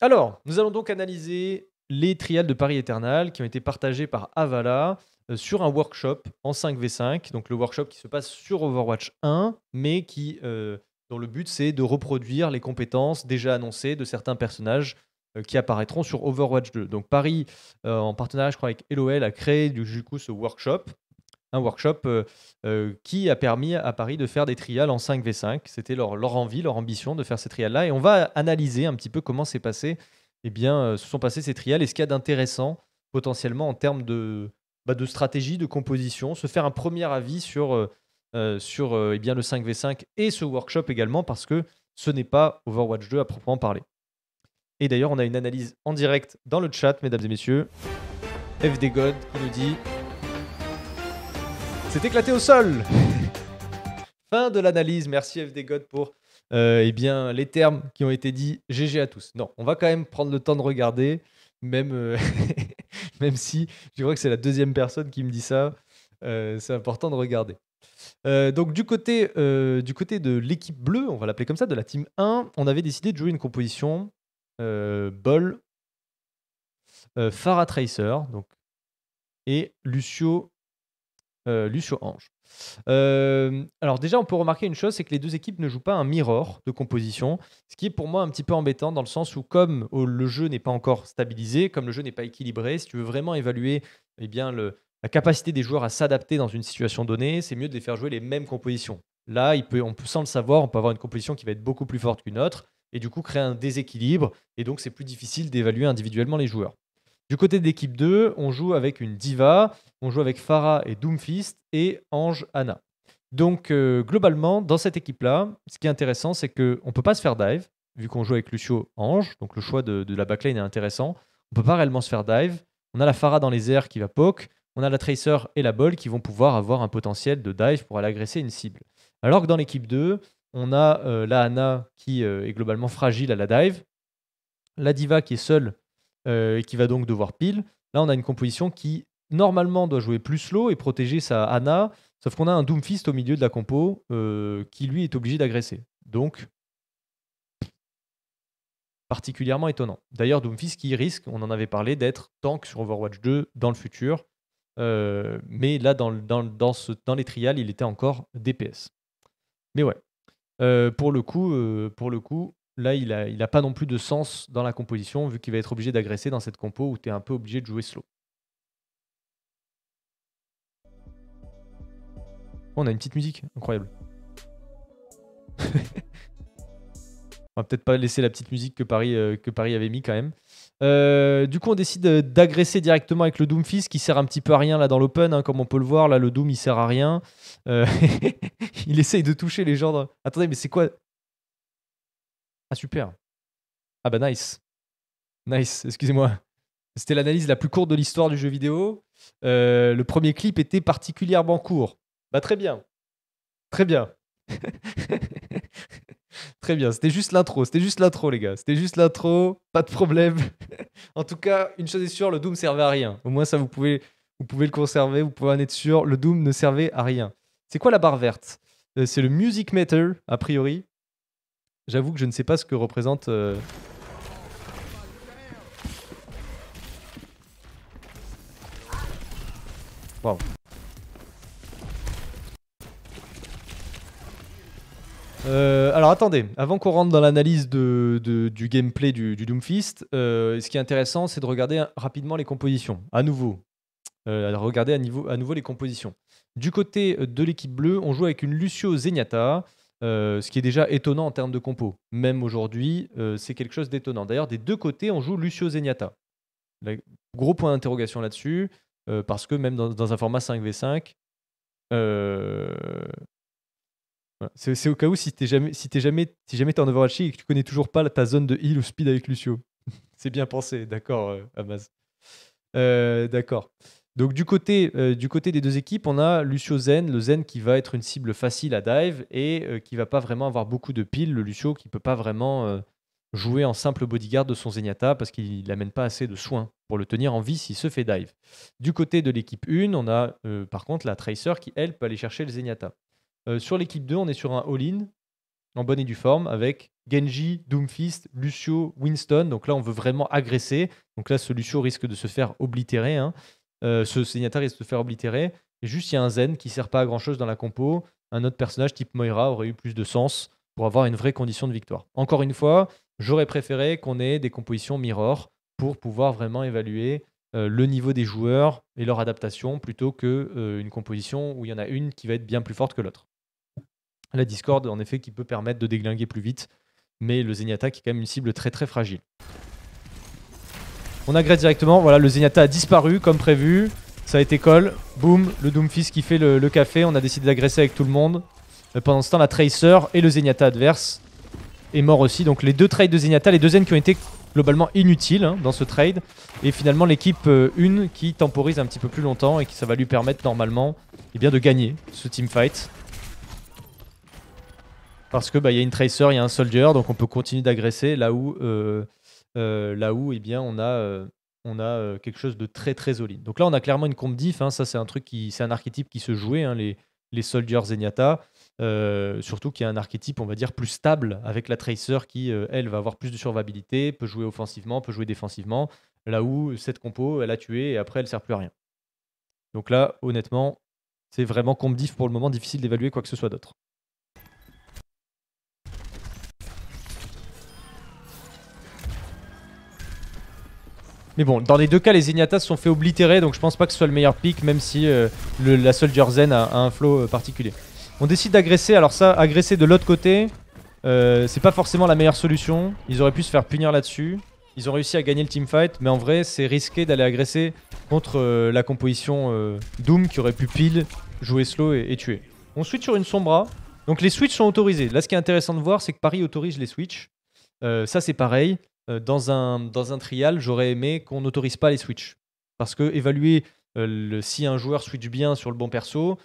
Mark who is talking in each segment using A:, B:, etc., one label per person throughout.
A: Alors, nous allons donc analyser les trials de Paris Eternal qui ont été partagés par Avala euh, sur un workshop en 5v5. Donc le workshop qui se passe sur Overwatch 1, mais qui, euh, dont le but c'est de reproduire les compétences déjà annoncées de certains personnages euh, qui apparaîtront sur Overwatch 2. Donc Paris, en partenariat je crois avec LOL, a créé du coup ce workshop un workshop euh, euh, qui a permis à Paris de faire des trials en 5v5. C'était leur, envie, leur ambition de faire ces trials-là. Et on va analyser un petit peu comment s'est passé, eh bien, euh, se sont passés ces trials et ce qu'il y a d'intéressant potentiellement en termes de, bah, de stratégie, de composition, se faire un premier avis sur, sur eh bien, le 5v5 et ce workshop également, parce que ce n'est pas Overwatch 2 à proprement parler. Et d'ailleurs, on a une analyse en direct dans le chat, mesdames et messieurs. FD God qui nous dit éclaté au sol. fin de l'analyse. Merci FD pour euh, eh bien, les termes qui ont été dits. GG à tous. Non, on va quand même prendre le temps de regarder, même, euh, même si je crois que c'est la deuxième personne qui me dit ça. Euh, c'est important de regarder. Euh, donc du côté, du côté de l'équipe bleue, on va l'appeler comme ça, de la team 1, on avait décidé de jouer une composition Bol, Fara Tracer donc, et Lucio euh, Lucio Ange. Euh, alors déjà, on peut remarquer une chose, c'est que les deux équipes ne jouent pas un mirror de composition, ce qui est pour moi un petit peu embêtant dans le sens où comme oh, le jeu n'est pas encore stabilisé, comme le jeu n'est pas équilibré, si tu veux vraiment évaluer eh bien, la capacité des joueurs à s'adapter dans une situation donnée, c'est mieux de les faire jouer les mêmes compositions. Là, on peut, sans le savoir, on peut avoir une composition qui va être beaucoup plus forte qu'une autre, et du coup créer un déséquilibre, et donc c'est plus difficile d'évaluer individuellement les joueurs. Du côté d'équipe 2, on joue avec une diva, on joue avec Farah et Doomfist et Ange Anna. Donc euh, globalement, dans cette équipe-là, ce qui est intéressant, c'est qu'on ne peut pas se faire dive, vu qu'on joue avec Lucio Ange, donc le choix de, la backline est intéressant. On ne peut pas réellement se faire dive. On a la Farah dans les airs qui va poke, on a la Tracer et la Ball qui vont pouvoir avoir un potentiel de dive pour aller agresser une cible. Alors que dans l'équipe 2, on a euh, la Anna qui euh, est globalement fragile à la dive, la Diva qui est seule et euh, qui va donc devoir pile. Là, on a une composition qui normalement doit jouer plus slow et protéger sa Ana, sauf qu'on a un Doomfist au milieu de la compo euh, qui lui est obligé d'agresser. Donc, particulièrement étonnant. D'ailleurs, Doomfist qui risque, on en avait parlé, d'être tank sur Overwatch 2 dans le futur, euh, mais là, dans, dans, dans, les trials, il était encore DPS. Mais ouais, pour, le coup, pour le coup, là, il n'a a pas non plus de sens dans la composition, vu qu'il va être obligé d'agresser dans cette compo où tu es un peu obligé de jouer slow. Oh, on a une petite musique, incroyable. on va peut-être pas laisser la petite musique que Paris, euh, que Paris avait mis quand même. Euh, du coup, on décide euh, d'agresser directement avec le Doomfist qui sert un petit peu à rien là dans l'open, hein, comme on peut le voir. Là, le Doom il sert à rien. il essaye de toucher les gens. Attendez, mais c'est quoi ah super. Ah bah nice. Nice, excusez-moi. C'était l'analyse la plus courte de l'histoire du jeu vidéo. Euh, le premier clip était particulièrement court. Bah très bien. Très bien. très bien. C'était juste l'intro. C'était juste l'intro, les gars. C'était juste l'intro. Pas de problème. en tout cas, une chose est sûre, le Doom servait à rien. Au moins, ça, vous pouvez, vous pouvez le conserver. Vous pouvez en être sûr. Le Doom ne servait à rien. C'est quoi la barre verte euh, C'est le Music Meter, a priori. J'avoue que je ne sais pas ce que représente... Euh, euh, alors attendez, avant qu'on rentre dans l'analyse de, du gameplay du, Doomfist, euh, ce qui est intéressant, c'est de regarder rapidement les compositions, à nouveau. regarder à, à nouveau les compositions. Du côté de l'équipe bleue, on joue avec une Lucio Zenyatta, euh, ce qui est déjà étonnant en termes de compo. Même aujourd'hui, euh, c'est quelque chose d'étonnant. D'ailleurs, des deux côtés, on joue Lucio Zenyatta. gros point d'interrogation là-dessus, euh, parce que même dans, un format 5v5, c'est, au cas où si t'es jamais, si t'es jamais, jamais t'es en Overwatch et que tu connais toujours pas ta zone de heal ou speed avec Lucio. c'est bien pensé, d'accord, Amaz. d'accord. Donc du côté, euh, du côté des deux équipes, on a Lucio Zen, le Zen qui va être une cible facile à dive et qui euh, qui va pas vraiment avoir beaucoup de piles, le Lucio qui peut pas vraiment euh, jouer en simple bodyguard de son Zenyatta parce qu'il n'amène pas assez de soins pour le tenir en vie s'il se fait dive. Du côté de l'équipe 1, on a par contre la Tracer qui elle peut aller chercher le Zenyatta. sur l'équipe 2, on est sur un all-in en bonne et due forme avec Genji, Doomfist, Lucio, Winston. Donc là, on veut vraiment agresser. Donc là, ce Lucio risque de se faire oblitérer. Hein. Euh, ce signataire risque de se faire oblitérer. Et juste, il y a un zen qui sert pas à grand chose dans la compo. Un autre personnage type Moira aurait eu plus de sens pour avoir une vraie condition de victoire. Encore une fois, j'aurais préféré qu'on ait des compositions mirror pour pouvoir vraiment évaluer euh, le niveau des joueurs et leur adaptation plutôt qu'une euh, composition où il y en a une qui va être bien plus forte que l'autre. La Discord, en effet, qui peut permettre de déglinguer plus vite, mais le Zenyatta qui est quand même une cible très très fragile. On agresse directement. Voilà, le Zenyatta a disparu comme prévu. Ça a été call. Boum, le Doomfist qui fait le, café. On a décidé d'agresser avec tout le monde. pendant ce temps, la Tracer et le Zenyatta adverse est mort aussi. Donc les deux trades de Zenyatta, les deux Zen qui ont été globalement inutiles hein, dans ce trade. Et finalement l'équipe 1 euh, qui temporise un petit peu plus longtemps et qui ça va lui permettre normalement eh bien, de gagner ce teamfight. Parce que bah, y a une Tracer, il y a un Soldier, donc on peut continuer d'agresser là où euh, euh, là où eh bien, on a euh, on a euh, quelque chose de très très solide. Donc là, on a clairement une comp diff. Hein. ça, c'est un truc qui, c'est un archétype qui se jouait, hein, les, les Soldiers Zenyatta. surtout qu'il y a un archétype, on va dire, plus stable avec la Tracer qui, elle, va avoir plus de survivabilité, peut jouer offensivement, peut jouer défensivement. Là où cette compo, elle a tué et après, elle ne sert plus à rien. Donc là, honnêtement, c'est vraiment comp diff pour le moment, difficile d'évaluer quoi que ce soit d'autre. Mais bon, dans les deux cas, les Ignatas sont fait oblitérer, donc je pense pas que ce soit le meilleur pick, même si euh, la Soldier Zen a, un flow euh, particulier. On décide d'agresser, alors ça, agresser de l'autre côté, euh, c'est pas forcément la meilleure solution. Ils auraient pu se faire punir là-dessus. Ils ont réussi à gagner le teamfight, mais en vrai, c'est risqué d'aller agresser contre la composition Doom qui aurait pu pile jouer slow et, et, tuer. On switch sur une Sombra. Donc les switches sont autorisés. Là, ce qui est intéressant de voir, c'est que Paris autorise les switches. ça, c'est pareil. Euh, dans un, dans un trial, j'aurais aimé qu'on n'autorise pas les switches. Parce que évaluer euh, si un joueur switch bien sur le bon perso,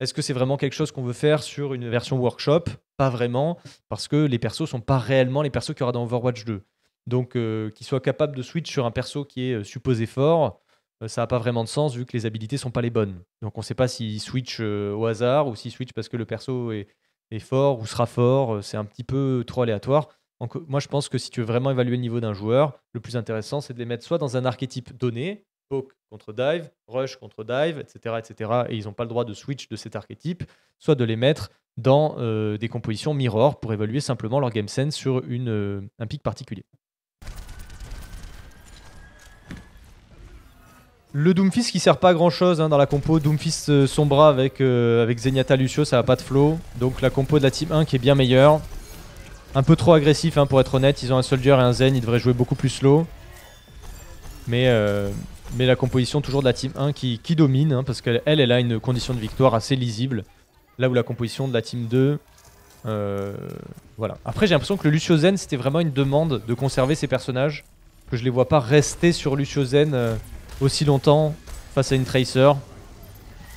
A: est-ce que c'est vraiment quelque chose qu'on veut faire sur une version workshop Pas vraiment, parce que les persos sont pas réellement les persos qu'il y aura dans Overwatch 2. Donc, euh, qu'ils qu'il soit capable de switch sur un perso qui est supposé fort, ça n'a pas vraiment de sens vu que les habilités sont pas les bonnes. Donc, on ne sait pas s'il switch au hasard ou s'il switch parce que le perso est, est fort ou sera fort. C'est un petit peu trop aléatoire moi, je pense que si tu veux vraiment évaluer le niveau d'un joueur, le plus intéressant, c'est de les mettre soit dans un archétype donné, poke contre dive, rush contre dive, etc., etc., et ils n'ont pas le droit de switch de cet archétype, soit de les mettre dans euh, des compositions mirror pour évaluer simplement leur game sense sur une, euh, un pic particulier. Le Doomfist qui sert pas à grand chose hein, dans la compo. Doomfist euh, sombra avec, avec Zenyatta Lucio, ça n'a pas de flow. Donc la compo de la team 1 qui est bien meilleure. Un peu trop agressif hein, pour être honnête. Ils ont un Soldier et un Zen. Ils devraient jouer beaucoup plus slow. Mais, euh, mais la composition toujours de la team 1 qui, domine. Hein, parce qu'elle elle, a une condition de victoire assez lisible. Là où la composition de la team 2... Euh, voilà. Après j'ai l'impression que le Lucio Zen c'était vraiment une demande de conserver ces personnages. Que je les vois pas rester sur Lucio Zen euh, aussi longtemps face à une Tracer.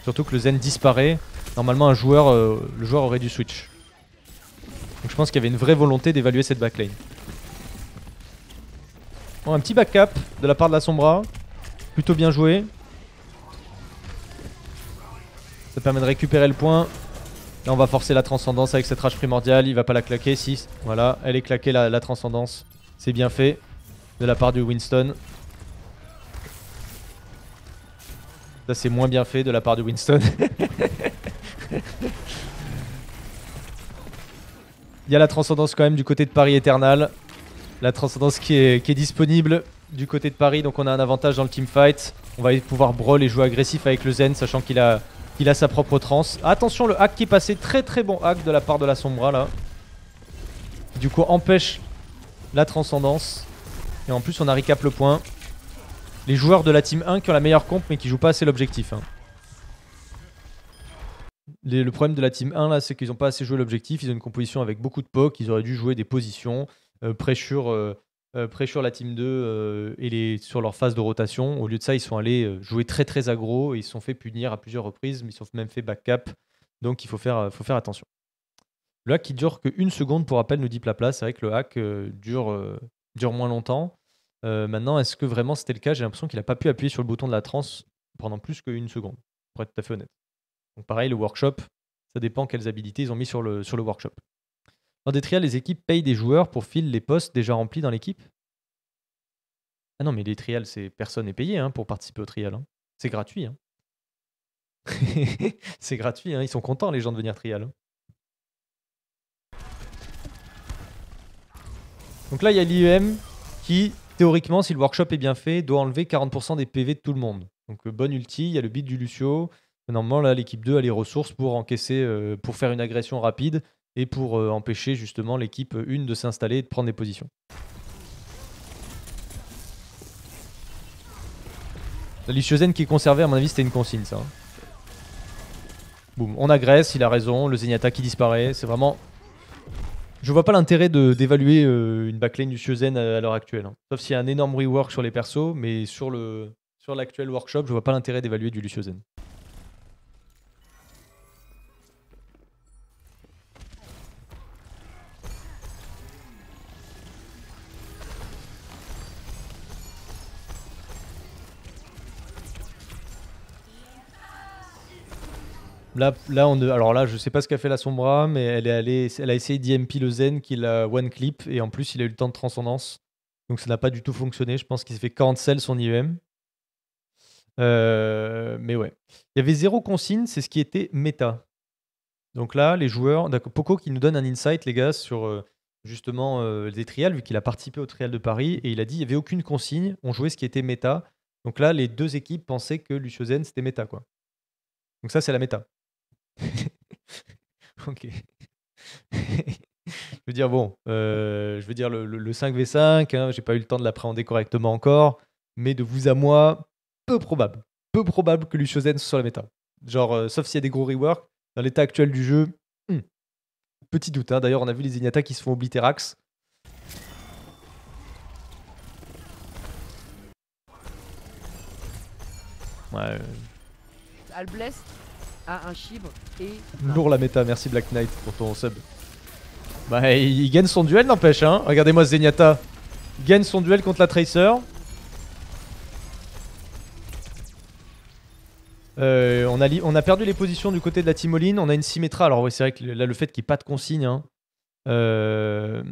A: Surtout que le Zen disparaît. Normalement un joueur, le joueur aurait dû switch. Donc je pense qu'il y avait une vraie volonté d'évaluer cette backlane. Bon, un petit backup de la part de la Sombra. Plutôt bien joué. Ça permet de récupérer le point. Là, on va forcer la transcendance avec cette rage primordiale. Il va pas la claquer. 6. Voilà, elle est claquée la, la transcendance. C'est bien fait de la part du Winston. Ça, c'est moins bien fait de la part du Winston. Il y a la transcendance quand même du côté de Paris Eternal. La transcendance qui est, disponible du côté de Paris, donc on a un avantage dans le teamfight. On va pouvoir brawl et jouer agressif avec le Zen, sachant qu'il a, a sa propre transe. Attention, le hack qui est passé, très très bon hack de la part de la Sombra là. du coup empêche la transcendance. Et en plus on a recap le point. Les joueurs de la team 1 qui ont la meilleure compte mais qui jouent pas assez l'objectif. Hein le problème de la team 1, là, c'est qu'ils n'ont pas assez joué l'objectif. Ils ont une composition avec beaucoup de pok. Ils auraient dû jouer des positions, euh, pressure, euh, euh, la team 2 et les, sur leur phase de rotation. Au lieu de ça, ils sont allés jouer très, très agro Et ils se sont fait punir à plusieurs reprises. Mais ils se sont même fait back-cap. Donc, il faut faire, faut faire attention. Le hack qui dure qu'une seconde, pour rappel, nous dit Plapla. C'est vrai que le hack dure, dure moins longtemps. maintenant, est-ce que vraiment c'était le cas J'ai l'impression qu'il n'a pas pu appuyer sur le bouton de la transe pendant plus qu'une seconde, pour être tout à fait honnête. Donc pareil, le workshop, ça dépend quelles habilités ils ont mis sur le, sur le workshop. Dans des trials, les équipes payent des joueurs pour filer les postes déjà remplis dans l'équipe Ah non, mais les trials, c'est personne n'est payé hein, pour participer au trial. Hein. C'est gratuit. Hein. c'est gratuit, ils sont contents les gens de venir trial. Donc là, il y a l'IEM qui, théoriquement, si le workshop est bien fait, doit enlever 40% des PV de tout le monde. Donc euh, bonne ulti, il y a le beat du Lucio, normalement, là, l'équipe 2 a les ressources pour encaisser, euh, pour faire une agression rapide et pour euh, empêcher justement l'équipe 1 de s'installer et de prendre des positions. La Zen qui est conservée, à mon avis, c'était une consigne, ça. Hein. on agresse, il a raison, le Zenyatta qui disparaît, c'est vraiment... Je vois pas l'intérêt d'évaluer euh, une backlane du Zen à, l'heure actuelle. Hein. Sauf s'il y a un énorme rework sur les persos, mais sur l'actuel sur workshop, je vois pas l'intérêt d'évaluer du Luciozen. Là, on, alors là, je sais pas ce qu'a fait la Sombra, mais elle est allée, elle a essayé d'IMP le Zen, qu'il a one clip, et en plus, il a eu le temps de transcendance. Donc ça n'a pas du tout fonctionné. Je pense qu'il s'est fait cancel son IEM. Euh, mais ouais. Il y avait zéro consigne, c'est ce qui était méta. Donc là, les joueurs. Poco qui nous donne un insight, les gars, sur euh, justement euh, les trials, vu qu'il a participé au trial de Paris, et il a dit il n'y avait aucune consigne, on jouait ce qui était méta. Donc là, les deux équipes pensaient que Lucio Zen, c'était méta, quoi. Donc ça, c'est la méta. ok. je veux dire, bon, euh, je veux dire, le, 5v5, hein, j'ai pas eu le temps de l'appréhender correctement encore, mais de vous à moi, peu probable. Peu probable que Zen soit sur la méta. Genre, euh, sauf s'il y a des gros rework dans l'état actuel du jeu, hmm, petit doute. Hein. D'ailleurs, on a vu les Ignata qui se font obliterax. Ouais. Euh. blesse un Lourd la méta, merci Black Knight pour ton sub. Bah il gagne son duel n'empêche hein, regardez-moi Zenyatta. gagne son duel contre la Tracer. Euh, on, a perdu les positions du côté de la Timoline, on a une Symmetra, alors oui c'est vrai que là le fait qu'il n'y ait pas de consigne... Hein. Euh,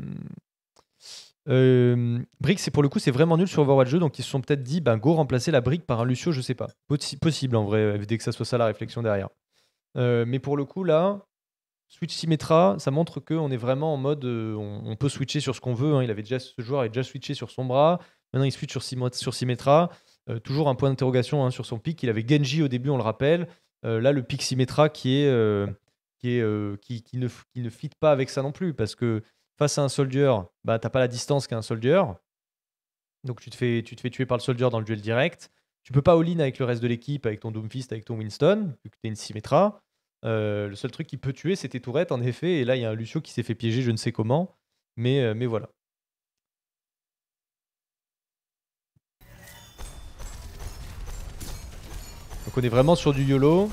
A: euh, brick, c'est pour le coup, c'est vraiment nul sur Overwatch 2, donc ils se sont peut-être dit, ben go remplacer la brique par un Lucio, je sais pas. possible en vrai, dès que ça soit ça la réflexion derrière. Euh, mais pour le coup, là, Switch Symmetra, ça montre qu'on est vraiment en mode. Euh, on, peut switcher sur ce qu'on veut. Hein. Il avait déjà, ce joueur a déjà switché sur son bras. Maintenant, il switch sur, sur Symmetra. Euh, toujours un point d'interrogation hein, sur son pic. Il avait Genji au début, on le rappelle. là, le pic Symmetra qui, est, qui, qui, ne, qui ne fit pas avec ça non plus. Parce que face à un soldier, bah, t'as pas la distance qu'un soldier. Donc tu te, fais, tu te fais tuer par le soldier dans le duel direct. Tu peux pas all-in avec le reste de l'équipe, avec ton Doomfist, avec ton Winston, vu que es une Symmetra. Euh, le seul truc qui peut tuer, c'était Tourette, en effet. Et là, il y a un Lucio qui s'est fait piéger, je ne sais comment. Mais, euh, mais voilà. Donc on est vraiment sur du YOLO.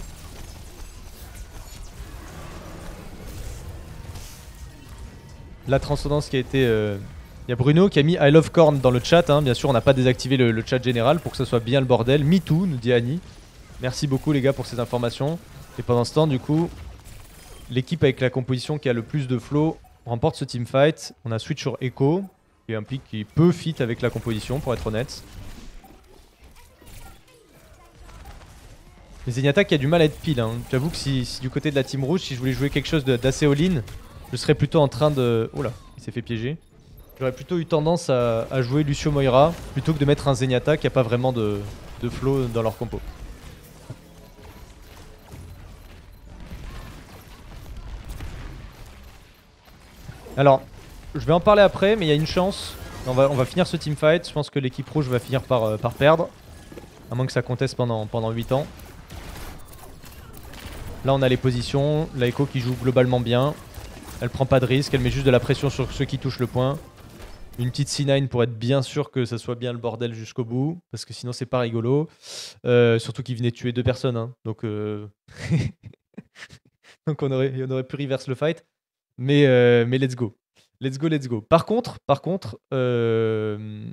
A: La transcendance qui a été... Euh, il y a Bruno qui a mis I love corn dans le chat. Hein. Bien sûr, on n'a pas désactivé le, chat général pour que ce soit bien le bordel. Me too, nous dit Annie. Merci beaucoup les gars pour ces informations. Et pendant ce temps, du coup, l'équipe avec la composition qui a le plus de flow remporte ce teamfight. On a switch sur Echo, qui pick qui peut fit avec la composition, pour être honnête. Mais Zenyatta qui a du mal à être pile. Hein. J'avoue que si, du côté de la team rouge, si je voulais jouer quelque chose d'assez all-in, je serais plutôt en train de... Oh là, il s'est fait piéger. J'aurais plutôt eu tendance à, jouer Lucio Moira plutôt que de mettre un Zenyatta qui a pas vraiment de, de flow dans leur compo. Alors, je vais en parler après, mais il y a une chance. On va, finir ce teamfight. Je pense que l'équipe rouge va finir euh, par, perdre. À moins que ça conteste pendant, pendant 8 ans. Là, on a les positions. La Echo qui joue globalement bien. Elle prend pas de risque. Elle met juste de la pression sur ceux qui touchent le point. Une petite C9 pour être bien sûr que ça soit bien le bordel jusqu'au bout. Parce que sinon, c'est pas rigolo. Euh, surtout qu'il venait tuer deux personnes. Hein. donc, euh, donc on, aurait, on aurait pu reverse le fight. Euh, mais, let's go. Let's go, let's go. Par contre, par contre, euh,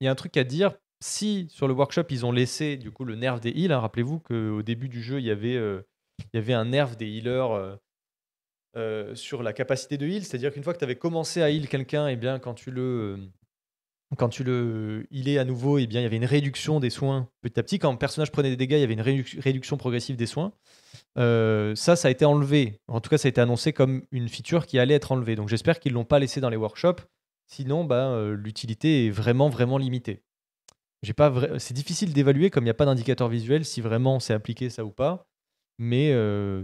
A: il y a un truc à dire. Si sur le workshop ils ont laissé du coup le nerf des heals, hein, rappelez-vous qu'au début du jeu il y avait euh, il y avait un nerf des healers sur la capacité de heal, c'est-à-dire qu'une fois que tu avais commencé à heal quelqu'un, et eh bien quand tu le quand tu le il est à nouveau, et eh bien, il y avait une réduction des soins petit à petit. Quand le personnage prenait des dégâts, il y avait une réduction progressive des soins. Euh, ça, ça a été enlevé. En tout cas, ça a été annoncé comme une feature qui allait être enlevée. Donc j'espère qu'ils ne l'ont pas laissé dans les workshops. Sinon, bah, euh, l'utilité est vraiment, vraiment limitée. J'ai pas C'est difficile d'évaluer comme il n'y a pas d'indicateur visuel si vraiment c'est appliqué ça ou pas. Mais, euh,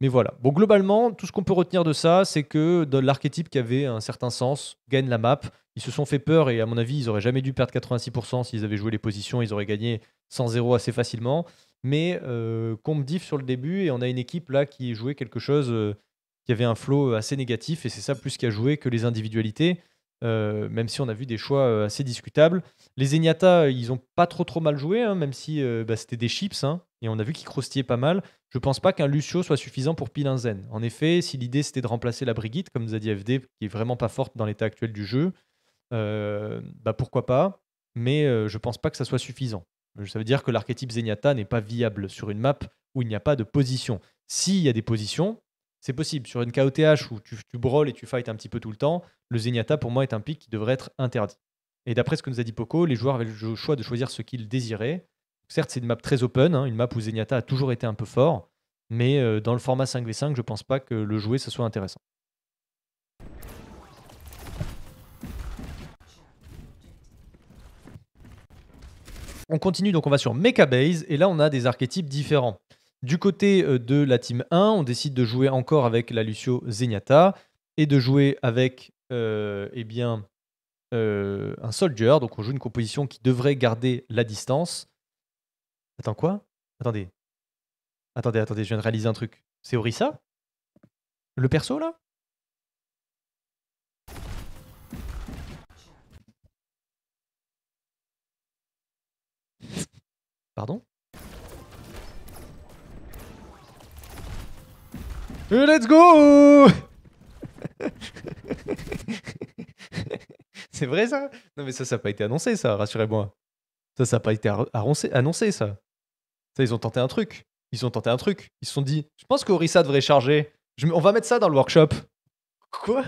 A: mais voilà. Bon, globalement, tout ce qu'on peut retenir de ça, c'est que l'archétype qui avait un certain sens gagne la map. Ils se sont fait peur et à mon avis, ils auraient jamais dû perdre 86% s'ils avaient joué les positions, ils auraient gagné 100-0 assez facilement. Mais euh, diff sur le début et on a une équipe là qui jouait quelque chose euh, qui avait un flow assez négatif et c'est ça plus qu'à jouer que les individualités. Euh, même si on a vu des choix euh, assez discutables. Les Eniata, ils n'ont pas trop trop mal joué, hein, même si bah, c'était des chips, hein, et on a vu qu'ils crostillaient pas mal. Je pense pas qu'un Lucio soit suffisant pour Pilinzen. En effet, si l'idée c'était de remplacer la Brigitte, comme nous a dit FD, qui est vraiment pas forte dans l'état actuel du jeu, euh, bah pourquoi pas, mais euh, je pense pas que ça soit suffisant. Ça veut dire que l'archétype Zenyatta n'est pas viable sur une map où il n'y a pas de position. S'il y a des positions, c'est possible. Sur une KOTH où tu, tu et tu fight un petit peu tout le temps, le Zenyatta pour moi est un pic qui devrait être interdit. Et d'après ce que nous a dit Poco, les joueurs avaient le choix de choisir ce qu'ils désiraient. Certes, c'est une map très open, hein, une map où Zenyatta a toujours été un peu fort, mais euh, dans le format 5v5, je pense pas que le jouer, ce soit intéressant. On continue, donc on va sur Mechabase, et là on a des archétypes différents. Du côté euh, de la team 1, on décide de jouer encore avec la Lucio Zenyatta, et de jouer avec euh, eh bien, euh, un soldier, donc on joue une composition qui devrait garder la distance. Attends quoi Attendez. Attendez, attendez, je viens de réaliser un truc. C'est Orisa Le perso là Pardon let's go C'est vrai ça Non mais ça, ça n'a pas été annoncé ça, rassurez-moi. Ça, ça n'a pas été annoncé, ça. Ça, ils ont tenté un truc. Ils ont tenté un truc. Ils se sont dit, je pense qu'Orissa devrait charger. on va mettre ça dans le workshop. Quoi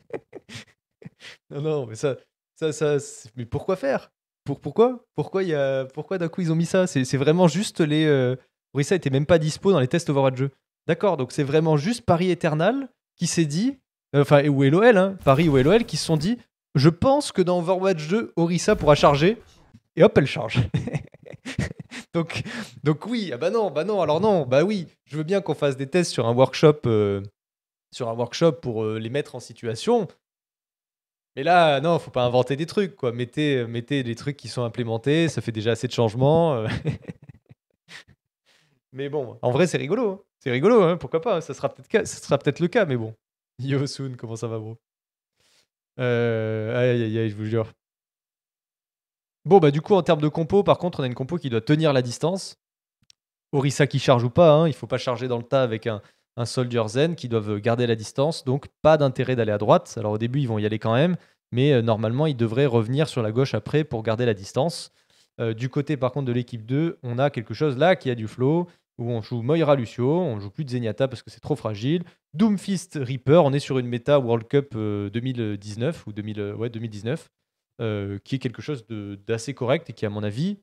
A: Non, non, mais ça, ça, ça, mais pourquoi faire pour, pourquoi Pourquoi, pourquoi d'un coup ils ont mis ça C'est vraiment juste les. Euh, Orissa était même pas dispo dans les tests overwatch 2. D'accord, donc c'est vraiment juste Paris Eternal qui s'est dit, euh, enfin, et ou LOL, hein, Paris ou LOL qui se sont dit, je pense que dans Overwatch 2, Orisa pourra charger, et hop, elle charge. donc, donc oui, ah bah non, bah non, alors non, bah oui, je veux bien qu'on fasse des tests sur un workshop, euh, sur un workshop pour euh, les mettre en situation, mais là, non, faut pas inventer des trucs, quoi. Mettez, euh, mettez des trucs qui sont implémentés, ça fait déjà assez de changements. Euh. mais bon, en vrai, c'est rigolo. Hein. C'est rigolo, hein, pourquoi pas. Hein. Ça sera peut-être le cas, mais bon. Yo Soon, comment ça va, bro euh, Aïe, aïe, aïe, je vous jure. Bon, bah du coup, en termes de compo, par contre, on a une compo qui doit tenir la distance. Orissa qui charge ou pas, il faut pas charger dans le tas avec un, un soldier zen qui doivent garder la distance, donc pas d'intérêt d'aller à droite. Alors au début, ils vont y aller quand même, mais euh, normalement, ils devraient revenir sur la gauche après pour garder la distance. Euh, du côté par contre de l'équipe 2, on a quelque chose là qui a du flow, où on joue Moira Lucio, on joue plus de Zenyatta parce que c'est trop fragile. Doomfist Reaper, on est sur une méta World Cup 2019 euh, ou 2000, ouais, 2019, qui est quelque chose d'assez correct et qui, à mon avis,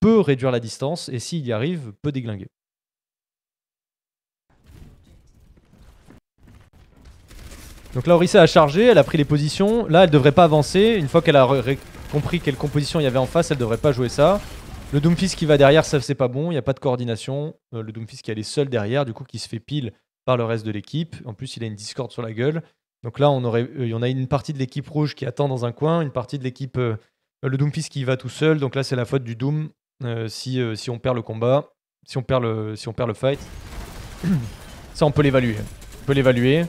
A: peut réduire la distance et s'il y arrive, peut déglinguer. Donc là Orissa a chargé, elle a pris les positions. Là elle devrait pas avancer. Une fois qu'elle a compris quelle composition il y avait en face, elle devrait pas jouer ça. Le Doomfist qui va derrière, ça c'est pas bon, il n'y a pas de coordination. Euh, le Doomfist qui est allé seul derrière, du coup qui se fait pile par le reste de l'équipe. En plus il a une discorde sur la gueule. Donc là on, aurait, euh, a une partie de l'équipe rouge qui attend dans un coin, une partie de l'équipe... Euh, le Doomfist qui va tout seul, donc là c'est la faute du Doom si, si on perd le combat, si on perd le, si on perd le fight. ça on peut l'évaluer. On peut l'évaluer.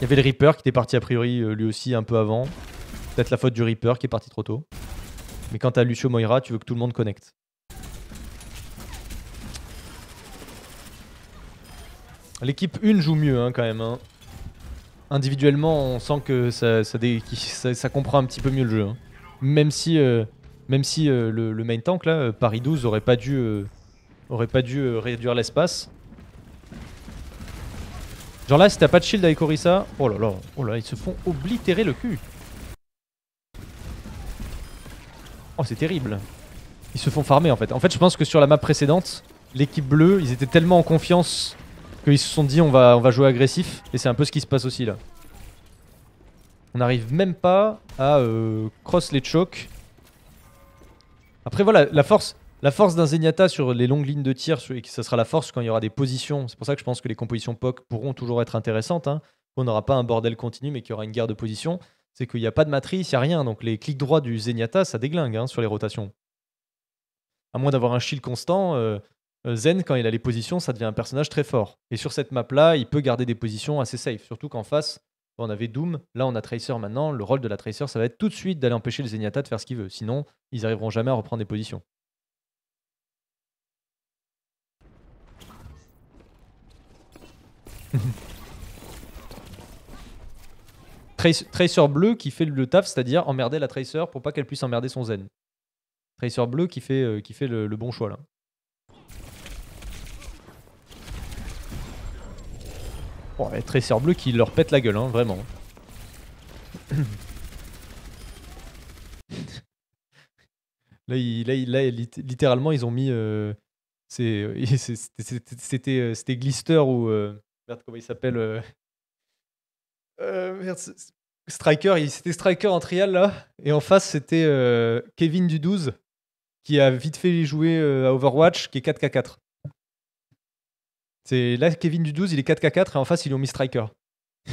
A: Il y avait le Reaper qui était parti a priori euh, lui aussi un peu avant. Peut-être la faute du Reaper qui est parti trop tôt. Mais quand t'as Lucio Moira, tu veux que tout le monde connecte. L'équipe 1 joue mieux hein, quand même. Hein. Individuellement, on sent que ça, comprend un petit peu mieux le jeu. Hein. Même si, euh, même si euh, le, main tank, là, Paris 12, aurait aurait pas dû réduire l'espace. Genre là, si t'as pas de shield avec Orisa, oh là là, oh là, ils se font oblitérer le cul. Oh, c'est terrible. Ils se font farmer en fait. En fait, je pense que sur la map précédente, l'équipe bleue, ils étaient tellement en confiance qu'ils se sont dit on va, on va jouer agressif. Et c'est un peu ce qui se passe aussi là. On n'arrive même pas à euh, cross les chocs. Après voilà, la force, la force d'un Zenyatta sur les longues lignes de tir, et ça sera la force quand il y aura des positions. C'est pour ça que je pense que les compositions POC pourront toujours être intéressantes. Hein. On n'aura pas un bordel continu, mais qu'il y aura une guerre de position. C'est qu'il n'y a pas de matrice, il n'y a rien. Donc les clics droits du Zenyatta, ça déglingue hein, sur les rotations. À moins d'avoir un shield constant, euh, euh, Zen, quand il a les positions, ça devient un personnage très fort. Et sur cette map-là, il peut garder des positions assez safe. Surtout qu'en face, on avait Doom, là on a Tracer maintenant. Le rôle de la Tracer, ça va être tout de suite d'aller empêcher le Zenyatta de faire ce qu'il veut. Sinon, ils arriveront jamais à reprendre des positions. tracer bleu qui fait le taf, c'est-à-dire emmerder la tracer pour pas qu'elle puisse emmerder son zen. Tracer bleu qui fait, euh, qui fait le, bon choix là. Oh, tracer bleu qui leur pète la gueule, hein, vraiment. là, il, là, littéralement, ils ont mis. Euh, euh, c'était Glister ou. Merde, comment il s'appelle euh euh, Striker, c'était Striker en trial là, et en face c'était euh, Kevin du 12 qui a vite fait jouer à Overwatch, qui est 4K4. C'est là Kevin du 12, il est 4K4 et en face ils ont mis Striker.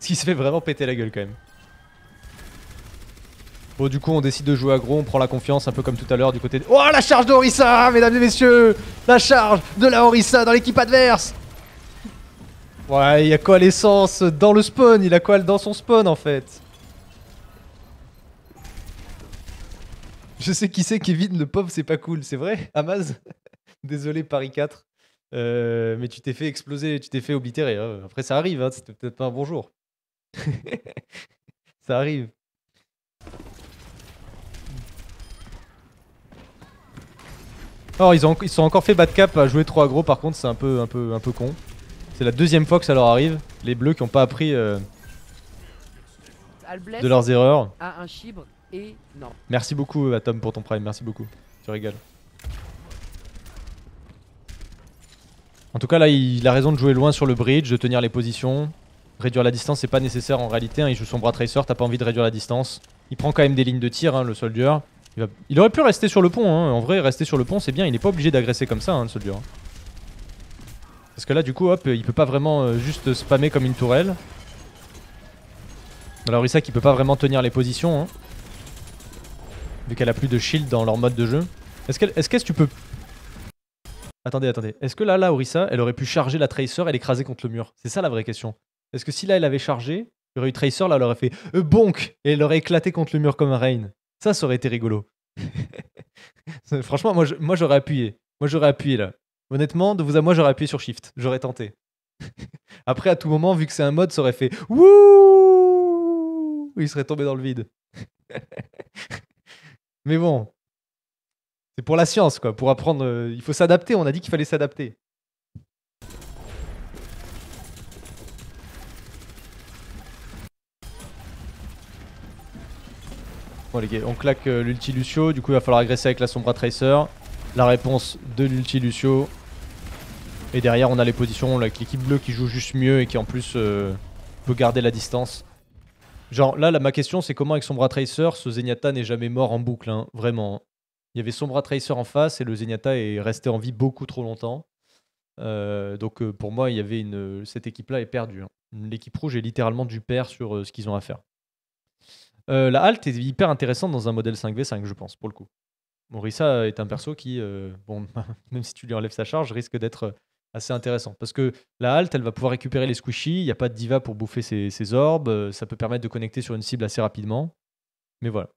A: Ce qui se fait vraiment péter la gueule quand même du coup, on décide de jouer aggro, on prend la confiance, un peu comme tout à l'heure du côté de. Oh, la charge d'Orissa, mesdames et messieurs La charge de la Orissa dans l'équipe adverse Ouais, il y a l'essence dans le spawn, il a quoi dans son spawn en fait. Je sais qui c'est, Kevin, le pop c'est pas cool, c'est vrai Amaz Désolé, Paris 4. Euh, mais tu t'es fait exploser, tu t'es fait oblitérer. Hein. Après, ça arrive, hein, c'était peut-être pas un bonjour. ça arrive. Alors ils, ont, sont encore fait bas cap à jouer trop aggro par contre c'est un peu, un, peu, un peu con. C'est la deuxième fois que ça leur arrive, les bleus qui ont pas appris euh, de leurs erreurs. Merci beaucoup euh, Tom pour ton prime, merci beaucoup, tu régales. En tout cas là il a raison de jouer loin sur le bridge, de tenir les positions. Réduire la distance c'est pas nécessaire en réalité, hein. il joue son bras tracer, t'as pas envie de réduire la distance. Il prend quand même des lignes de tir hein, le soldier. Il, aurait pu rester sur le pont, hein. en vrai, rester sur le pont c'est bien, il n'est pas obligé d'agresser comme ça, hein, ce dur. Parce que là, du coup, hop, il peut pas vraiment euh, juste spammer comme une tourelle. Alors qui qui peut pas vraiment tenir les positions, hein. vu qu'elle a plus de shield dans leur mode de jeu. Est-ce qu'est-ce que tu peux... Attendez, attendez. Est-ce que là, là, Orisa, elle aurait pu charger la Tracer et l'écraser contre le mur C'est ça la vraie question. Est-ce que si là, elle avait chargé, il y aurait eu Tracer, là, elle aurait fait euh, bonk et elle aurait éclaté contre le mur comme un Rain ça, ça aurait été rigolo. Franchement, moi, moi, j'aurais appuyé. Moi, j'aurais appuyé là. Honnêtement, de vous à moi, j'aurais appuyé sur Shift. J'aurais tenté. Après, à tout moment, vu que c'est un mode, ça aurait fait Wouh Il serait tombé dans le vide. Mais bon, c'est pour la science, quoi. Pour apprendre, euh, il faut s'adapter. On a dit qu'il fallait s'adapter. Bon les on claque euh, l'ulti Lucio, du coup il va falloir agresser avec la Sombra Tracer. La réponse de l'ulti Lucio. Et derrière on a les positions avec l'équipe bleue qui joue juste mieux et qui en plus euh, peut garder la distance. Genre là, ma question c'est comment avec Sombra Tracer ce Zenyatta n'est jamais mort en boucle, hein, vraiment. Il y avait Sombra Tracer en face et le Zenyatta est resté en vie beaucoup trop longtemps. Euh, donc pour moi il y avait une... cette équipe là est perdue. Hein. L'équipe rouge est littéralement du père sur ce qu'ils ont à faire. Euh, la halte est hyper intéressante dans un modèle 5v5, je pense, pour le coup. Morissa est un perso qui, euh, bon, même si tu lui enlèves sa charge, risque d'être euh, assez intéressant. Parce que la halte, elle va pouvoir récupérer les squishies, il n'y a pas de diva pour bouffer ses, orbes, ça peut permettre de connecter sur une cible assez rapidement. Mais voilà.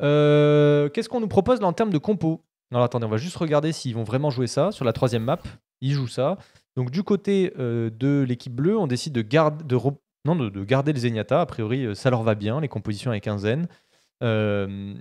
A: Qu'est-ce qu'on nous propose en termes de compo non attendez, on va juste regarder s'ils vont vraiment jouer ça. Sur la troisième map, ils jouent ça. Donc du côté de l'équipe bleue, on décide de, garde, de, non, de, garder le Zenyatta. A priori, euh, ça leur va bien, les compositions avec un Zen. Euh,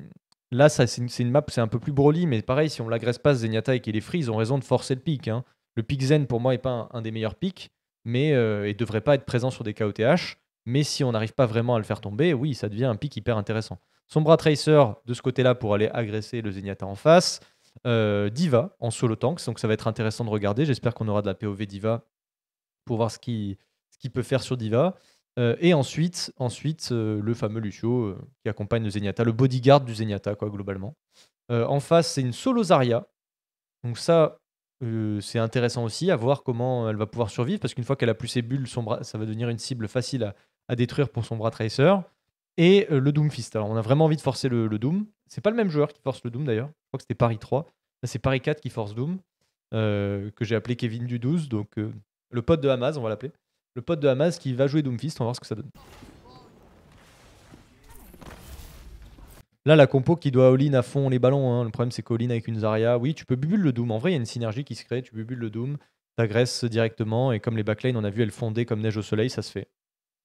A: là, c'est, une, map, c'est un peu plus broly, mais pareil, si on l'agresse pas, Zenyatta et qu'il est free, ils ont raison de forcer le pic. Hein. Le pic Zen, pour moi, est pas un, des meilleurs pics, mais euh, il devrait pas être présent sur des KOTH. Mais si on n'arrive pas vraiment à le faire tomber, oui, ça devient un pic hyper intéressant. Sombra Tracer de ce côté-là pour aller agresser le Zenyatta en face. Euh, Diva en solo tank, donc ça va être intéressant de regarder. J'espère qu'on aura de la POV Diva pour voir ce qu'il ce peut faire sur Diva. Euh, et ensuite, ensuite euh, le fameux Lucio euh, qui accompagne le le bodyguard du Zenyatta, quoi, globalement. en face, c'est une solo Zarya Donc, ça, c'est intéressant aussi à voir comment elle va pouvoir survivre, parce qu'une fois qu'elle a plus ses bulles, son bras, ça va devenir une cible facile à, détruire pour son bras tracer. Et le Doomfist. Alors, on a vraiment envie de forcer le, Doom. C'est pas le même joueur qui force le Doom d'ailleurs. Je crois que c'était Paris 3. c'est Paris 4 qui force Doom, que j'ai appelé Kevin du 12, donc le pote de Hamas, on va l'appeler le pote de Hamas qui va jouer Doomfist. On va voir ce que ça donne. Là, la compo qui doit all-in à fond les ballons. Hein. Le problème, c'est quall avec une Zarya. Oui, tu peux bubule le Doom. En vrai, il y a une synergie qui se crée. Tu bubules le Doom, t'agresses directement. Et comme les backlines, on a vu, elles fondaient comme neige au soleil. Ça se fait.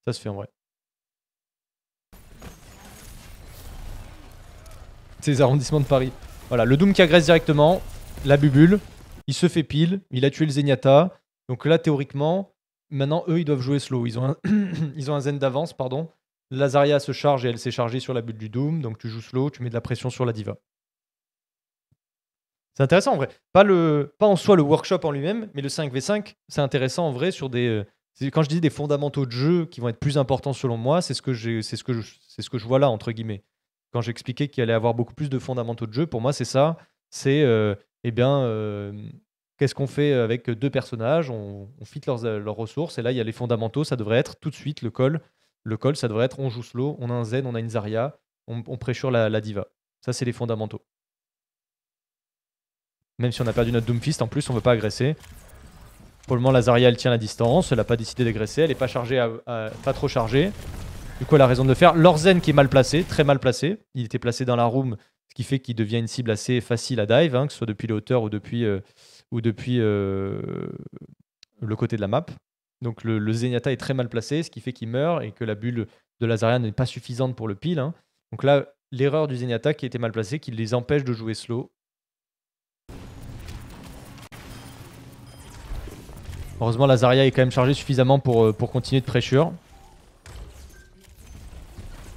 A: Ça se fait en vrai. Ces arrondissements de Paris. Voilà, le Doom qui agresse directement. La bubule. Il se fait pile. Il a tué le Zenyatta. Donc là, théoriquement, Maintenant, eux, ils doivent jouer slow. Ils ont un, ils ont un zen d'avance, pardon. Lazaria se charge et elle s'est chargée sur la bulle du Doom. Donc tu joues slow, tu mets de la pression sur la diva. C'est intéressant en vrai. Pas, le, pas en soi le workshop en lui-même, mais le 5v5, c'est intéressant en vrai sur des. Euh, quand je dis des fondamentaux de jeu qui vont être plus importants selon moi, c'est ce, que ce, que je, ce que je vois là, entre guillemets. Quand j'expliquais qu'il allait avoir beaucoup plus de fondamentaux de jeu, pour moi, c'est ça. C'est, euh, eh bien, euh, Qu'est-ce qu'on fait euh, avec deux personnages On, fit euh, leurs, ressources. Et là, il y a les fondamentaux. Ça devrait être tout de suite le col. Le col, ça devrait être on joue slow, on a un Zen, on a une Zarya, on, on préchure la, diva. Ça, c'est les fondamentaux. Même si on a perdu notre Doomfist, en plus, on ne veut pas agresser. Pour le moment, la Zarya, elle tient la distance. Elle n'a pas décidé d'agresser. Elle n'est pas chargée, pas trop chargée. Du coup, elle a raison de le faire. Leur Zen qui est mal placé, très mal placé. Il était placé dans la room, ce qui fait qu'il devient une cible assez facile à dive, hein, que ce soit depuis les hauteurs ou depuis, euh, ou depuis euh, le côté de la map. Donc le, le est très mal placé, ce qui fait qu'il meurt et que la bulle de Lazaria n'est pas suffisante pour le pile. Hein. Donc là, l'erreur du Zenyatta qui était mal placée, qui les empêche de jouer slow. Heureusement, Lazaria est quand même chargée suffisamment pour, euh, pour continuer de pressure.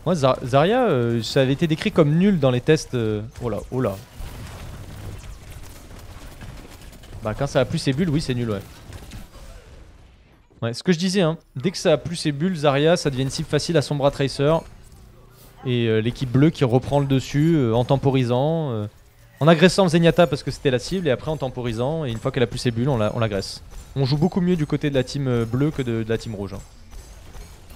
A: Moi, Zaria, euh, ça avait été décrit comme nul dans les tests. Oh là, oh là, Bah quand ça a plus ses bulles, oui c'est nul ouais. Ouais, ce que je disais, hein, dès que ça a plus ses bulles, Zarya, ça devient une cible facile à Sombra Tracer. Et euh, l'équipe bleue qui reprend le dessus euh, en temporisant, euh, en agressant Zenyatta parce que c'était la cible, et après en temporisant, et une fois qu'elle a plus ses bulles, on l'agresse. On, on, joue beaucoup mieux du côté de la team bleue que de, la team rouge. Hein.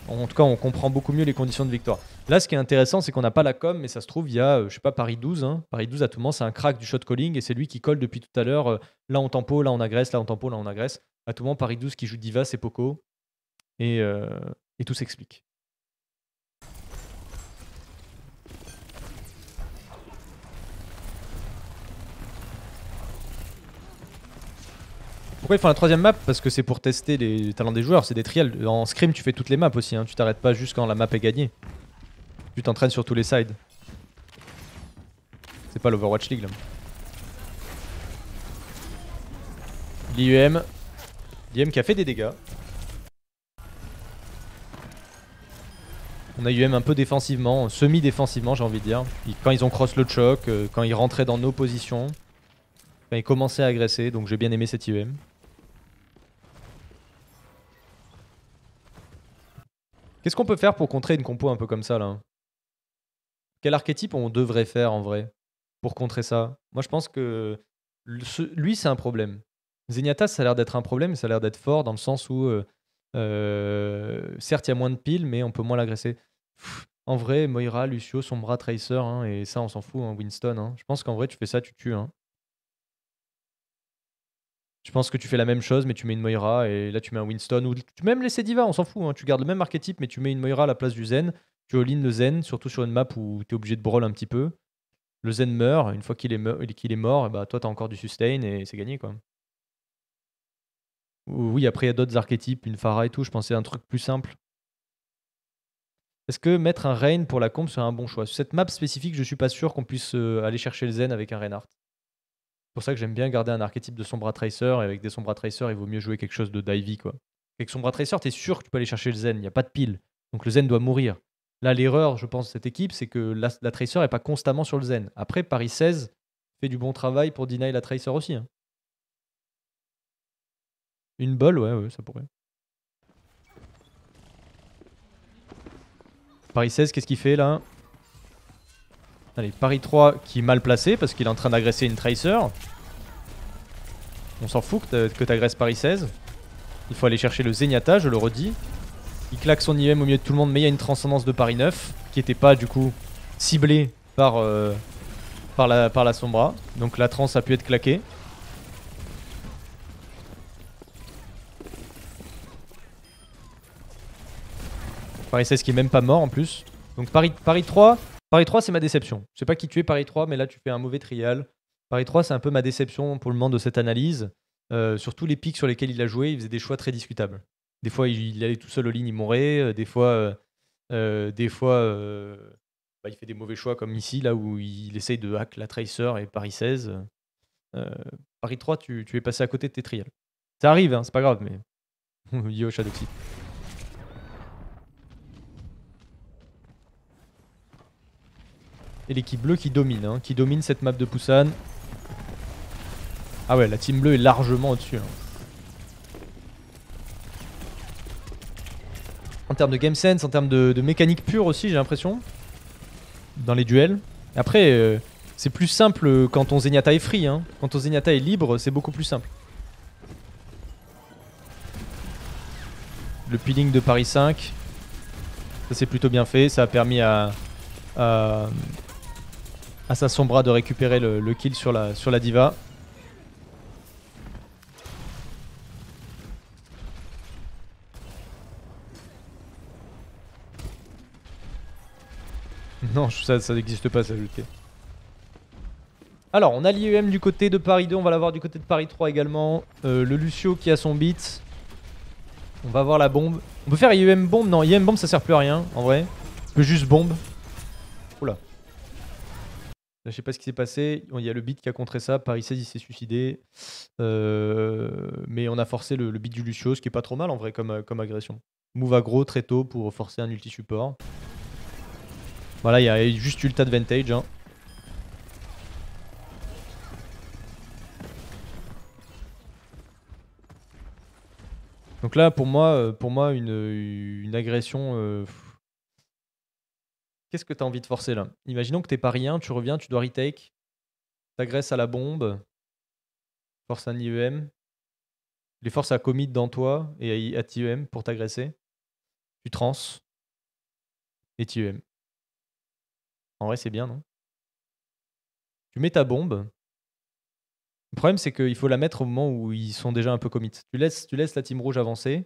A: En tout cas, on comprend beaucoup mieux les conditions de victoire. Là, ce qui est intéressant, c'est qu'on n'a pas la com, mais ça se trouve, il y a, euh, je sais pas, Paris 12. Hein. Paris 12, à tout moment, c'est un crack du shot calling et c'est lui qui colle depuis tout à l'heure. Euh, là, on tempo, là, on agresse, là, on tempo, là, on agresse. À tout moment, Paris 12 qui joue Divas c'est Poco. Euh, et, tout s'explique. Pourquoi ils font la troisième map Parce que c'est pour tester les talents des joueurs, c'est des trials. En scrim, tu fais toutes les maps aussi, hein. tu t'arrêtes pas juste quand la map est gagnée. Tu t'entraînes sur tous les sides. C'est pas l'Overwatch League là. L'IUM. E L'IUM e qui a fait des dégâts. On a UM un peu défensivement, semi-défensivement j'ai envie de dire. Quand ils ont cross le choc, euh, quand ils rentraient dans nos positions, Ben ils commençaient à agresser, donc j'ai bien aimé cette U.M. Qu'est-ce qu'on peut faire pour contrer une compo un peu comme ça là hein quel archétype on devrait faire en vrai pour contrer ça Moi, je pense que lui, c'est un problème. Zenyatta, ça a l'air d'être un problème, et ça a l'air d'être fort dans le sens où, euh, euh, certes, il y a moins de piles, mais on peut moins l'agresser. En vrai, Moira, Lucio, son bras Tracer, hein, et ça, on s'en fout, hein, Winston. Hein. Je pense qu'en vrai, tu fais ça, tu tues. Je pense que tu fais la même chose, mais tu mets une Moira, et là, tu mets un Winston, ou tu, même les Diva, on s'en fout. Tu gardes le même archétype, mais tu mets une Moira à la place du Zen. Tu all le Zen, surtout sur une map où tu es obligé de brawl un petit peu. Le Zen meurt, une fois qu'il est, mort, et eh bah, ben, toi, tu as encore du sustain et c'est gagné. quoi. Oui, après, il y a d'autres archétypes, une Phara et tout. Je pensais à un truc plus simple. Est-ce que mettre un Rain pour la comp serait un bon choix Sur cette map spécifique, je suis pas sûr qu'on puisse euh, aller chercher le Zen avec un Reinhardt. C'est pour ça que j'aime bien garder un archétype de Sombra Tracer. Et avec des Sombra Tracer, il vaut mieux jouer quelque chose de Divey. Quoi. Avec Sombra Tracer, tu es sûr que tu peux aller chercher le Zen. Il n'y a pas de pile. Donc le Zen doit mourir. Là, l'erreur, je pense, de cette équipe, c'est que la, Tracer n'est pas constamment sur le zen. Après, Paris 16 fait du bon travail pour et la Tracer aussi. Hein. Une bol, ouais, ouais, ça pourrait. Paris 16, qu'est-ce qu'il fait là Allez, Paris 3 qui est mal placé parce qu'il est en train d'agresser une Tracer. On s'en fout que t'agresses Paris 16. Il faut aller chercher le Zenyatta, je le redis. Il claque son IM au milieu de tout le monde, mais il y a une transcendance de Paris 9 qui n'était pas du coup ciblée par, euh, par, la, par la Sombra. Donc la trans a pu être claquée. Paris 16 qui est même pas mort en plus. Donc Paris, Paris 3, Paris 3 c'est ma déception. Je sais pas qui tu es Paris 3, mais là tu fais un mauvais trial. Paris 3 c'est un peu ma déception pour le moment de cette analyse. Euh, sur tous les pics sur lesquels il a joué, il faisait des choix très discutables. Des fois, il, allait tout seul au lignes, il mourait. Euh, des fois, euh, euh, des fois bah, il fait des mauvais choix, comme ici, là où il essaye de hack la Tracer et Paris 16. Paris 3, tu, es passé à côté de tes trials. Ça arrive, hein, c'est pas grave, mais. Yo, Et l'équipe bleue qui domine, hein, qui domine cette map de Poussan. Ah ouais, la team bleue est largement au-dessus. Hein. en termes de game sense, en termes de, mécanique pure aussi, j'ai l'impression, dans les duels. Après, euh, c'est plus simple quand ton Zenyatta est free. Hein. Quand ton Zenyatta est libre, c'est beaucoup plus simple. Le peeling de Paris 5, ça c'est plutôt bien fait. Ça a permis à, à, à sa sombra de récupérer le, le, kill sur la, sur la diva. Non, ça, ça n'existe pas, s'ajouter. Alors, on a l'IEM du côté de Paris 2, on va l'avoir du côté de Paris 3 également. Euh, le Lucio qui a son beat. On va voir la bombe. On peut faire IEM bombe Non, IEM bombe ça sert plus à rien, en vrai. On juste bombe. Oula. Là, je sais pas ce qui s'est passé. Il y a le beat qui a contré ça. Paris 16, il s'est suicidé. Euh, mais on a forcé le, beat du Lucio, ce qui est pas trop mal en vrai comme, comme agression. Move aggro très tôt pour forcer un ulti support. Voilà, il y a juste ult Advantage. Hein. Donc là, pour moi, euh, pour moi une, agression. Euh, Qu'est-ce que tu as envie de forcer là Imaginons que t'es pas rien, tu reviens, tu dois retake, t'agresses à la bombe, force un IEM, les forces à commit dans toi et à, TEM pour t'agresser, tu trans et TEM. En vrai, c'est bien, non Tu mets ta bombe. Le problème, c'est qu'il faut la mettre au moment où ils sont déjà un peu commit. Tu laisses, tu laisses la team rouge avancer,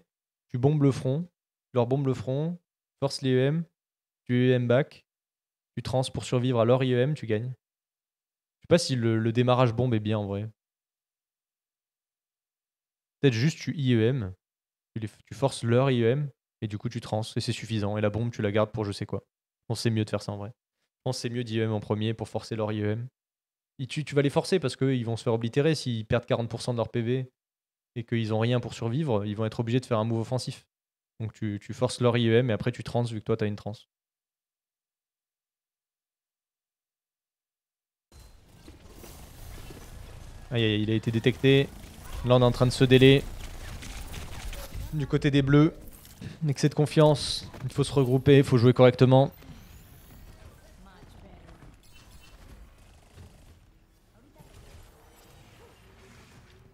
A: tu bombes le front, tu leur bombes le front, force les EM, tu EM e e back, tu trans pour survivre à leur IEM, tu gagnes. Je sais pas si le, démarrage bombe est bien en vrai. Peut-être juste tu IEM, tu, forces leur IEM, et du coup tu trans, et c'est suffisant, et la bombe tu la gardes pour je sais quoi. On sait mieux de faire ça en vrai pense que c'est mieux d'IEM en premier pour forcer leur IEM. Et tu, vas les forcer parce qu'ils vont se faire oblitérer s'ils perdent 40% de leur PV et qu'ils n'ont rien pour survivre, ils vont être obligés de faire un move offensif. Donc tu, forces leur IEM et après tu trans vu que toi t'as une trans. Aïe, il a été détecté. Là on est en train de se délai. Du côté des bleus, excès de confiance, il faut se regrouper, il faut jouer correctement.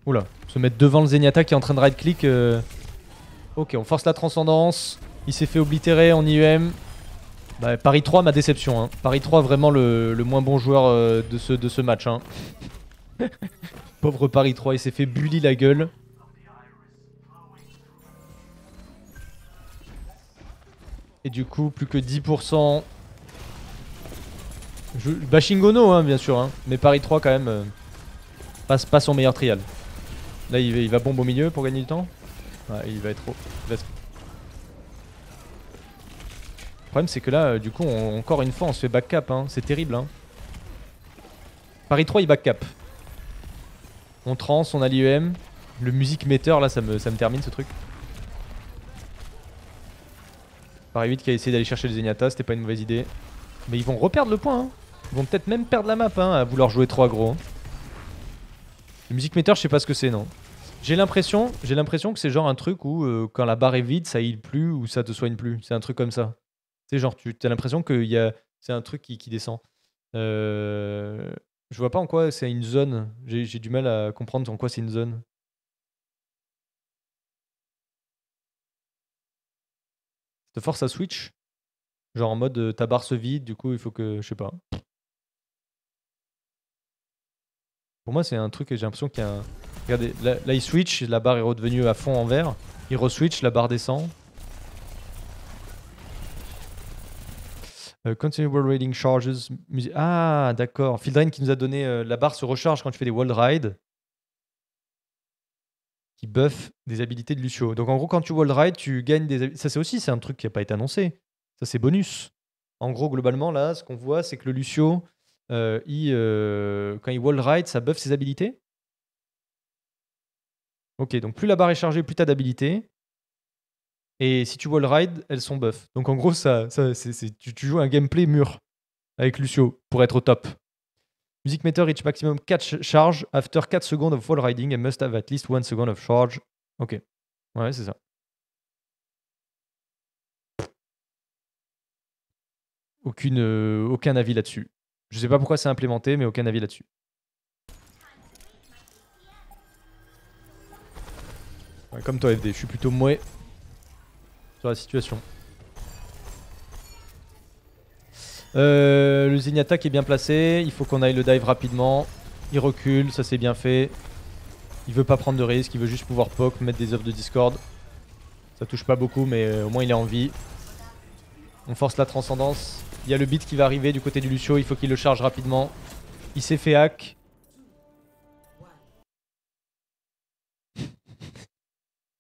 A: Oula, se mettre devant le Zenyatta qui est en train de right-click. Euh. Ok, on force la transcendance. Il s'est fait oblitérer en IUM. E bah, Paris 3, ma déception. Hein. Paris 3, vraiment le, moins bon joueur euh, de, ce, de ce match. Hein. Pauvre Paris 3, il s'est fait bully la gueule. Et du coup, plus que 10%. Je... Hein, bien sûr. Mais Paris 3, quand même, euh, passe pas son meilleur trial. Là, il va, bombe au milieu pour gagner du temps. Ouais, il va être trop Le problème, c'est que là, euh, du coup, encore une fois, on se fait back cap. Hein. C'est terrible. Hein. Paris 3, il back cap. On trans, on a l'IEM. Le music metteur là, ça me, ça me termine ce truc. Paris 8 qui a essayé d'aller chercher les Zenyatta, c'était pas une mauvaise idée. Mais ils vont reperdre le point. Hein. Ils vont peut-être même perdre la map hein, à vouloir jouer trop gros. Hein. Le Music Meter, je sais pas ce que c'est, non. J'ai l'impression, j'ai l'impression que c'est genre un truc où euh, quand la barre est vide, ça heal plus ou ça te soigne plus. C'est un truc comme ça. C'est genre, tu as l'impression que y a, c'est un truc qui, descend. Euh, je vois pas en quoi c'est une zone. J'ai, du mal à comprendre en quoi c'est une zone. Ça te force à switch Genre en mode euh, ta barre se vide, du coup il faut que. Je sais pas. Pour moi, c'est un truc que j'ai l'impression qu'il y a un... Regardez, là, il switch, la barre est redevenue à fond en vert. Il re-switch, la barre descend. Euh, continue charges. Ah, d'accord. Fieldrain qui nous a donné euh, la barre se recharge quand tu fais des world rides. Qui buff des habilités de Lucio. Donc en gros, quand tu world ride, tu gagnes des. Ça, c'est aussi c'est un truc qui n'a pas été annoncé. Ça, c'est bonus. En gros, globalement, là, ce qu'on voit, c'est que le Lucio, euh, euh, quand il wallride ça buff ses habilités Ok, donc plus la barre est chargée, plus t'as d'habilité. Et si tu wallride elles sont buff. Donc en gros, ça, tu, joues un gameplay mur avec Lucio pour être au top. Music meter reach maximum 4 charge after 4 secondes of wallriding riding and must have at least 1 second of charge. Ok, ouais, c'est ça. Aucune, euh, aucun avis là-dessus. Je sais pas pourquoi c'est implémenté, mais aucun avis là-dessus. comme toi, FD, je suis plutôt moué sur la situation. Euh, le Zenyatta qui est bien placé, il faut qu'on aille le dive rapidement. Il recule, ça c'est bien fait. Il veut pas prendre de risque, il veut juste pouvoir poke, mettre des offres de Discord. Ça touche pas beaucoup, mais au moins il est en vie. On force la transcendance. Il y a le beat qui va arriver du côté du Lucio, il faut qu'il le charge rapidement. Il s'est fait hack.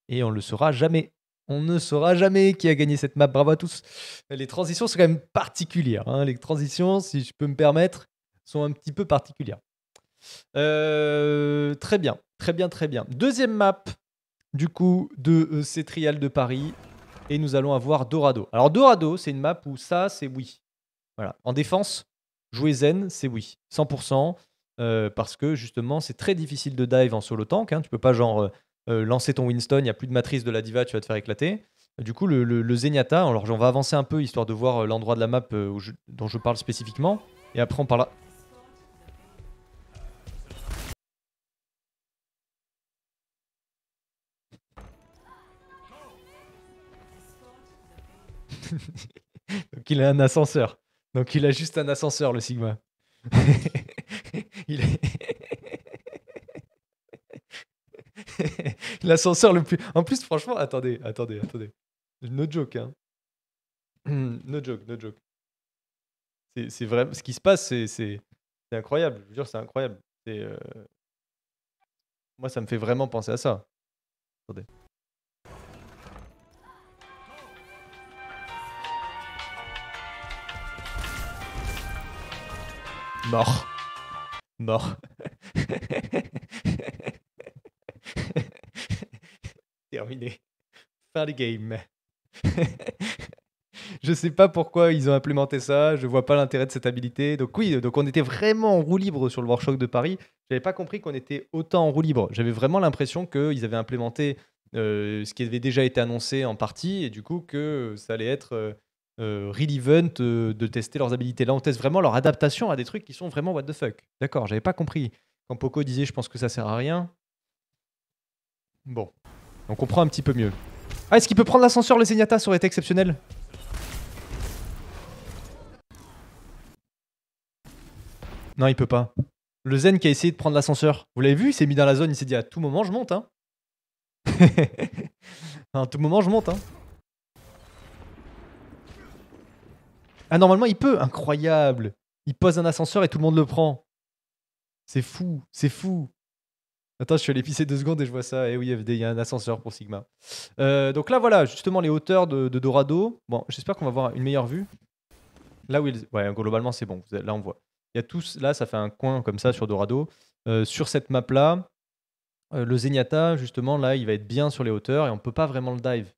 A: Et on le saura jamais. On ne saura jamais qui a gagné cette map. Bravo à tous. Les transitions sont quand même particulières. Hein. Les transitions, si je peux me permettre, sont un petit peu particulières. Euh, très bien, très bien, très bien. Deuxième map, du coup, de euh, ces de Paris. Et nous allons avoir Dorado. Alors Dorado, c'est une map où ça, c'est oui. En défense, jouer zen, c'est oui, 100%, euh, parce que justement, c'est très difficile de dive en solo tank. Hein. Tu peux pas genre euh, euh, lancer ton Winston, il n'y a plus de matrice de la diva, tu vas te faire éclater. Du coup, le, le, Zenyatta, alors on va avancer un peu histoire de voir l'endroit de la map dont je parle spécifiquement, et après on parlera. Donc il a un ascenseur. Donc il a juste un ascenseur, le Sigma. L'ascenseur le plus. En plus, franchement, attendez, attendez, attendez. No joke, hein. No joke, no joke. C'est vrai, Ce qui se passe, c'est incroyable. Je vous jure, c'est incroyable. Euh, moi, ça me fait vraiment penser à ça. Attendez. Mort. Mort. Terminé. Fin game. game. je sais pas pourquoi ils ont implémenté ça, je vois pas l'intérêt de cette habilité. Donc oui, donc on était vraiment en roue libre sur le Workshop de Paris. J'avais pas compris qu'on était autant en roue libre. J'avais vraiment l'impression qu'ils avaient implémenté euh, ce qui avait déjà été annoncé en partie et du coup que ça allait être euh, Really euh, real event euh, de tester leurs habilités. Là, on teste vraiment leur adaptation à des trucs qui sont vraiment what the fuck. D'accord, j'avais pas compris. Quand Poco disait je pense que ça sert à rien. Bon, on comprend un petit peu mieux. Ah, est-ce qu'il peut prendre l'ascenseur Le Zenyatta, ça aurait été exceptionnel. Non, il peut pas. Le Zen qui a essayé de prendre l'ascenseur. Vous l'avez vu, il s'est mis dans la zone, il s'est dit à tout moment je monte. Hein. à tout moment je monte. Hein. Ah, normalement, il peut. Incroyable. Il pose un ascenseur et tout le monde le prend. C'est fou. C'est fou. Attends, je suis allé pisser deux secondes et je vois ça. Eh oui, FD, il y a un ascenseur pour Sigma. Euh, donc là, voilà, justement, les hauteurs de, Dorado. Bon, j'espère qu'on va avoir une meilleure vue. Là où ils... Ouais, globalement, c'est bon. Là, on voit. Il y a tous... Là, ça fait un coin comme ça sur Dorado. Euh, sur cette map-là, euh, le Zenyatta, justement, là, il va être bien sur les hauteurs et on peut pas vraiment le dive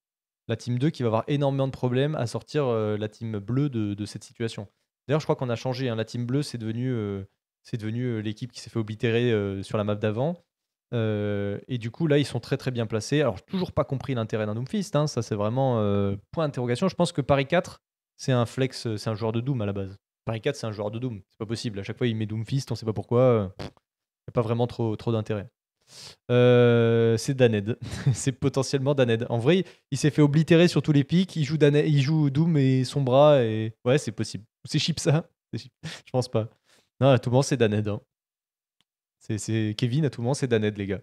A: la team 2 qui va avoir énormément de problèmes à sortir euh, la team bleue de, cette situation. D'ailleurs, je crois qu'on a changé. Hein. La team bleue, c'est devenu, euh, euh, l'équipe qui s'est fait oblitérer sur la map d'avant. et du coup, là, ils sont très très bien placés. Alors, toujours pas compris l'intérêt d'un Doomfist. Hein. Ça, c'est vraiment point d'interrogation. Je pense que Paris 4, c'est un flex, c'est un joueur de Doom à la base. Paris 4, c'est un joueur de Doom. C'est pas possible. À chaque fois, il met Doomfist, on sait pas pourquoi. Il n'y a pas vraiment trop, trop d'intérêt. Euh, c'est Daned. c'est potentiellement Daned. En vrai, il s'est fait oblitérer sur tous les pics. Il joue, il joue Doom et bras Et... Ouais, c'est possible. C'est chip ça hein. Je pense pas. Non, à tout moment c'est Daned. Hein. C'est Kevin, à tout moment, c'est Daned, les gars.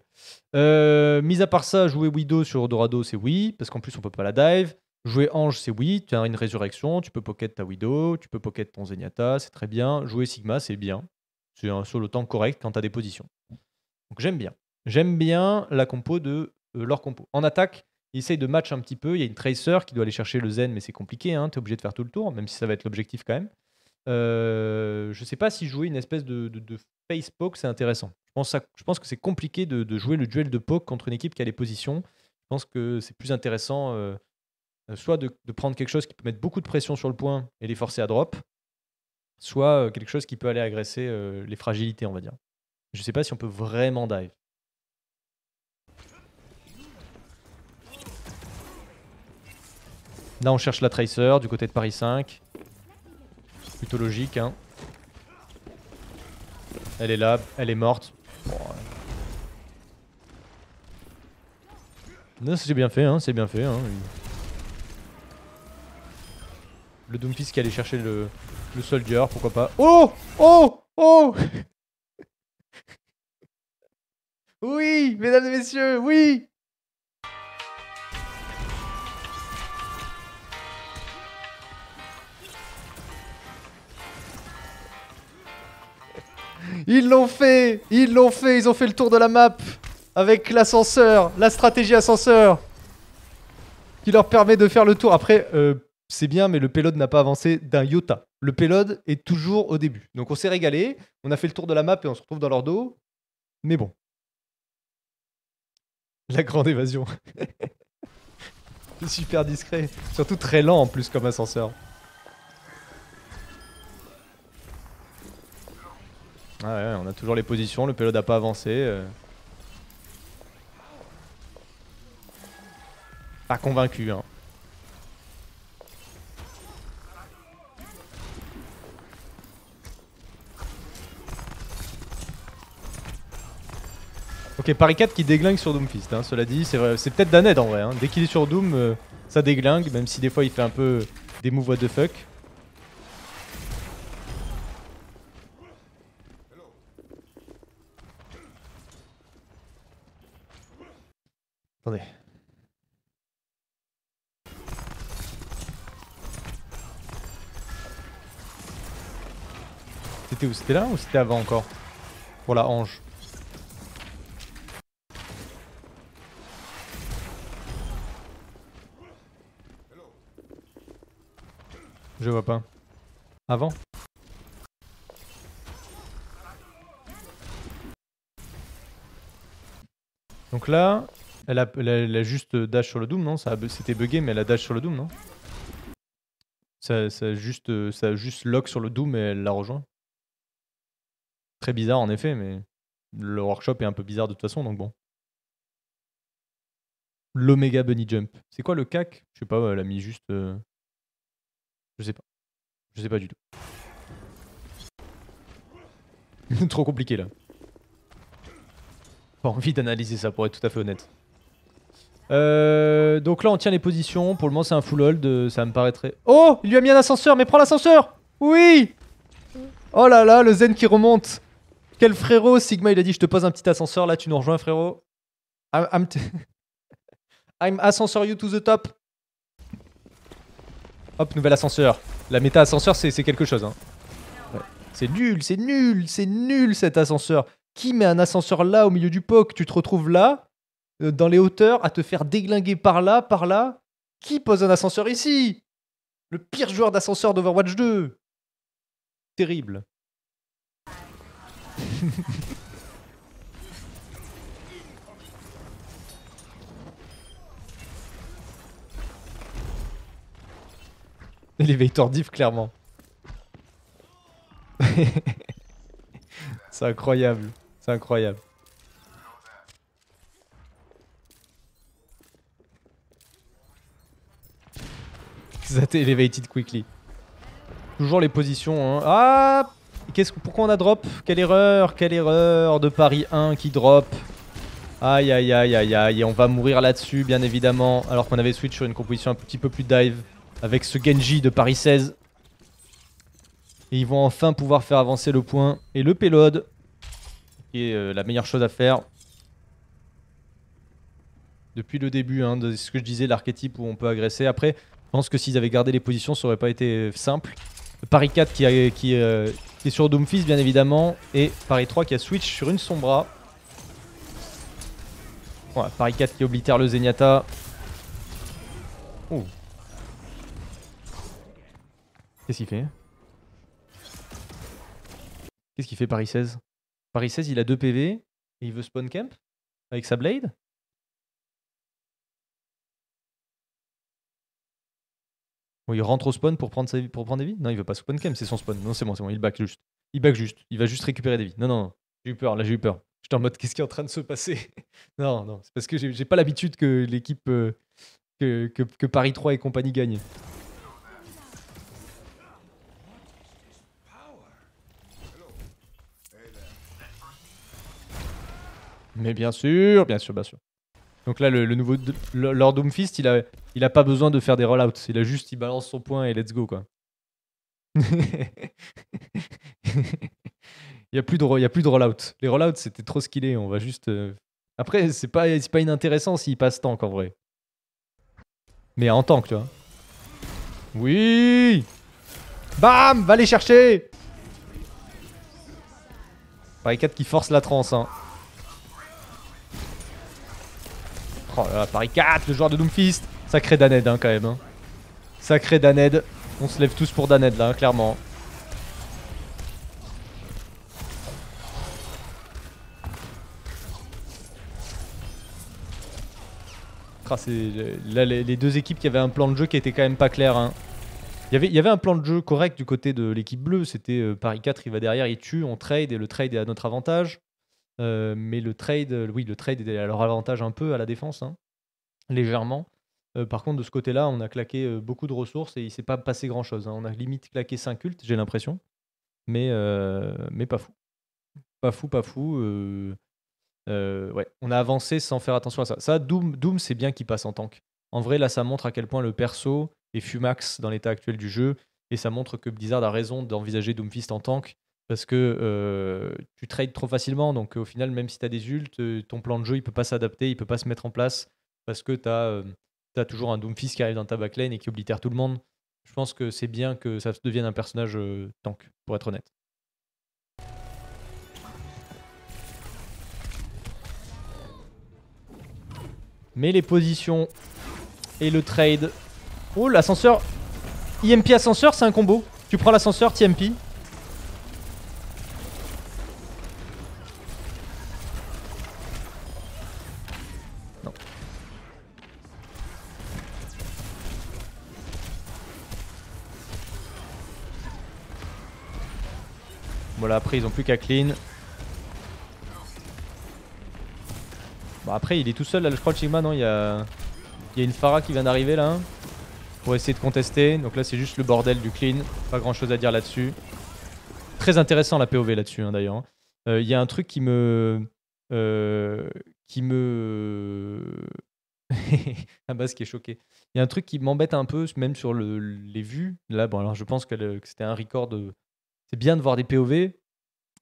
A: Euh, mis à part ça, jouer Widow sur Dorado, c'est oui, parce qu'en plus, on peut pas la dive. Jouer Ange, c'est oui, tu as une résurrection, tu peux pocket ta Widow, tu peux pocket ton Zenyatta, c'est très bien. Jouer Sigma, c'est bien. C'est un solo temps correct quand tu as des positions. Donc j'aime bien. J'aime bien la compo de euh, leur compo. En attaque, ils essayent de match un petit peu. Il y a une Tracer qui doit aller chercher le Zen, mais c'est compliqué. Hein. Tu es obligé de faire tout le tour, même si ça va être l'objectif quand même. Je euh, je sais pas si jouer une espèce de, face poke, c'est intéressant. Je pense, je pense que c'est compliqué de, jouer le duel de poke contre une équipe qui a les positions. Je pense que c'est plus intéressant euh, soit de, prendre quelque chose qui peut mettre beaucoup de pression sur le point et les forcer à drop, soit quelque chose qui peut aller agresser les fragilités, on va dire. Je ne sais pas si on peut vraiment dive. Là, on cherche la Tracer du côté de Paris 5. Plutôt logique, hein. Elle est là, elle est morte. Bon, C'est bien fait, hein, c'est bien fait. Hein. Le Doomfist qui allait chercher le, le Soldier, pourquoi pas. Oh Oh Oh Oui, mesdames et messieurs, oui Ils l'ont fait Ils l'ont fait Ils ont fait le tour de la map avec l'ascenseur, la stratégie ascenseur qui leur permet de faire le tour. Après, euh, c'est bien, mais le payload n'a pas avancé d'un iota. Le payload est toujours au début. Donc on s'est régalé, on a fait le tour de la map et on se retrouve dans leur dos. Mais bon. La grande évasion. super discret. Surtout très lent en plus comme ascenseur. ouais, on a toujours les positions, le payload n'a pas avancé. Euh. Pas convaincu, hein. Ok, Paris 4 qui déglingue sur Doomfist, hein, cela dit, c'est peut-être Daned en vrai. Hein. Dès qu'il est sur Doom, euh, ça déglingue, même si des fois il fait un peu des moves what the fuck. Attendez. C'était où C'était là ou c'était avant encore Pour la hanche. Je vois pas. Avant Donc là, elle a, juste dash sur le Doom, non C'était bugué, mais elle a dash sur le Doom, non ça, ça, juste, ça juste lock sur le Doom et elle la rejoint. Très bizarre en effet, mais le workshop est un peu bizarre de toute façon, donc bon. L'Omega Bunny Jump. C'est quoi le CAC Je sais pas, elle a mis juste. Euh, je sais pas. Je sais pas du tout. Trop compliqué là. Pas envie d'analyser ça pour être tout à fait honnête. Euh, donc là, on tient les positions. Pour le moment, c'est un full hold. Euh, ça me paraîtrait. Oh Il lui a mis un ascenseur, mais prends l'ascenseur Oui Oh là là, le zen qui remonte Quel frérot Sigma, il a dit Je te pose un petit ascenseur. Là, tu nous rejoins, frérot. I'm, I'm, I'm ascenseur you to the top. Hop, nouvel ascenseur. La méta ascenseur, c'est quelque chose. Hein. C'est nul, c'est nul, c'est nul cet ascenseur. Qui met un ascenseur là au milieu du POC Tu te retrouves là euh, dans les hauteurs, à te faire déglinguer par là, par là. Qui pose un ascenseur ici Le pire joueur d'ascenseur d'Overwatch 2 Terrible. Elevator diff, clairement. C'est incroyable. C'est incroyable. that elevated quickly. Toujours les positions. Hein. Ah Qu'est-ce Pourquoi on a drop Quelle erreur Quelle erreur de Paris 1 qui drop Aïe aïe aïe aïe aïe. Et on va mourir là-dessus, bien évidemment. Alors qu'on avait switch sur une composition un petit peu plus dive. Avec ce Genji de Paris 16. Et ils vont enfin pouvoir faire avancer le point. Et le payload. Qui est euh, la meilleure chose à faire. Depuis le début, hein, de ce que je disais, l'archétype où on peut agresser. Après, pense que s'ils avaient gardé les positions, ça aurait pas été simple. Paris 4 euh, qui, est sur Doomfist, bien évidemment. Et Paris 3 qui a switch sur une Sombra. Paris 4 qui oblitère le Zenyatta. Qu'est-ce qu'il fait Qu'est-ce qu'il fait Paris 16 Paris 16, il a 2 PV et il veut spawn camp avec sa blade il rentre au spawn pour prendre, sa vie, pour prendre des vies Non, il veut pas spawn même, c'est son spawn. Non, c'est bon, c'est bon, il back juste. Il back juste. Il va juste récupérer des vies. Non, non, non. j'ai eu peur, là j'ai eu peur. J'étais en mode, qu'est-ce qui est en train de se passer Non, non, c'est parce que j'ai pas l'habitude que l'équipe. Euh, que, Paris 3 et compagnie gagnent. Mais bien sûr, bien sûr, bien sûr. Donc là, le, nouveau Lord Doomfist, il a, il a pas besoin de faire des rollouts. Il a juste, il balance son point et let's go, quoi. il n'y a plus de, il y a plus de rollout. Les rollouts, c'était trop skillé. On va juste. Euh, après, c'est pas, pas inintéressant s'il passe tank en vrai. Mais en tank, tu vois. Oui Bam Va les chercher Pareil 4 qui force la transe, hein. Oh Paris 4, le joueur de Doomfist. Sacré Daned hein, quand même. Hein. Sacré Daned. On se lève tous pour Daned là, hein, clairement. Ah, là, les deux équipes qui avaient un plan de jeu qui était quand même pas clair. Il, y avait, un plan de jeu correct du côté de l'équipe bleue. C'était euh, Paris 4, il va derrière, il tue, on trade et le trade est à notre avantage. Euh, mais le trade, euh, oui, le trade est à leur avantage un peu à la défense, hein, légèrement. Euh, par contre, de ce côté-là, on a claqué beaucoup de ressources et il s'est pas passé grand-chose. Hein. On a limite claqué 5 cultes, j'ai l'impression. Mais, mais pas fou. Pas fou, pas fou. ouais, on a avancé sans faire attention à ça. Ça, Doom, Doom c'est bien qu'il passe en tank. En vrai, là, ça montre à quel point le perso est fumax dans l'état actuel du jeu. Et ça montre que Blizzard a raison d'envisager Doomfist en tank parce que euh, tu trades trop facilement. Donc au final, même si tu as des ults, euh, ton plan de jeu, il peut pas s'adapter, il peut pas se mettre en place parce que tu as, euh, toujours un Doomfist qui arrive dans ta backlane et qui oblitère tout le monde. Je pense que c'est bien que ça devienne un personnage tank, pour être honnête. Mais les positions et le trade. Oh, l'ascenseur. IMP ascenseur, c'est un combo. Tu prends l'ascenseur, TMP. Voilà, après, ils ont plus qu'à clean. Bon, après, il est tout seul là, je crois, le non Il y a... y a une Phara qui vient d'arriver là. Hein, pour essayer de contester. Donc là, c'est juste le bordel du clean. Pas grand chose à dire là-dessus. Très intéressant la POV là-dessus, hein, d'ailleurs. Hein. Euh, il y a un truc qui me. Euh, qui me. Ah, base qui est choqué. Il y a un truc qui m'embête un peu, même sur le... les vues. Là, bon, alors je pense que, que c'était un record de c'est bien de voir des POV,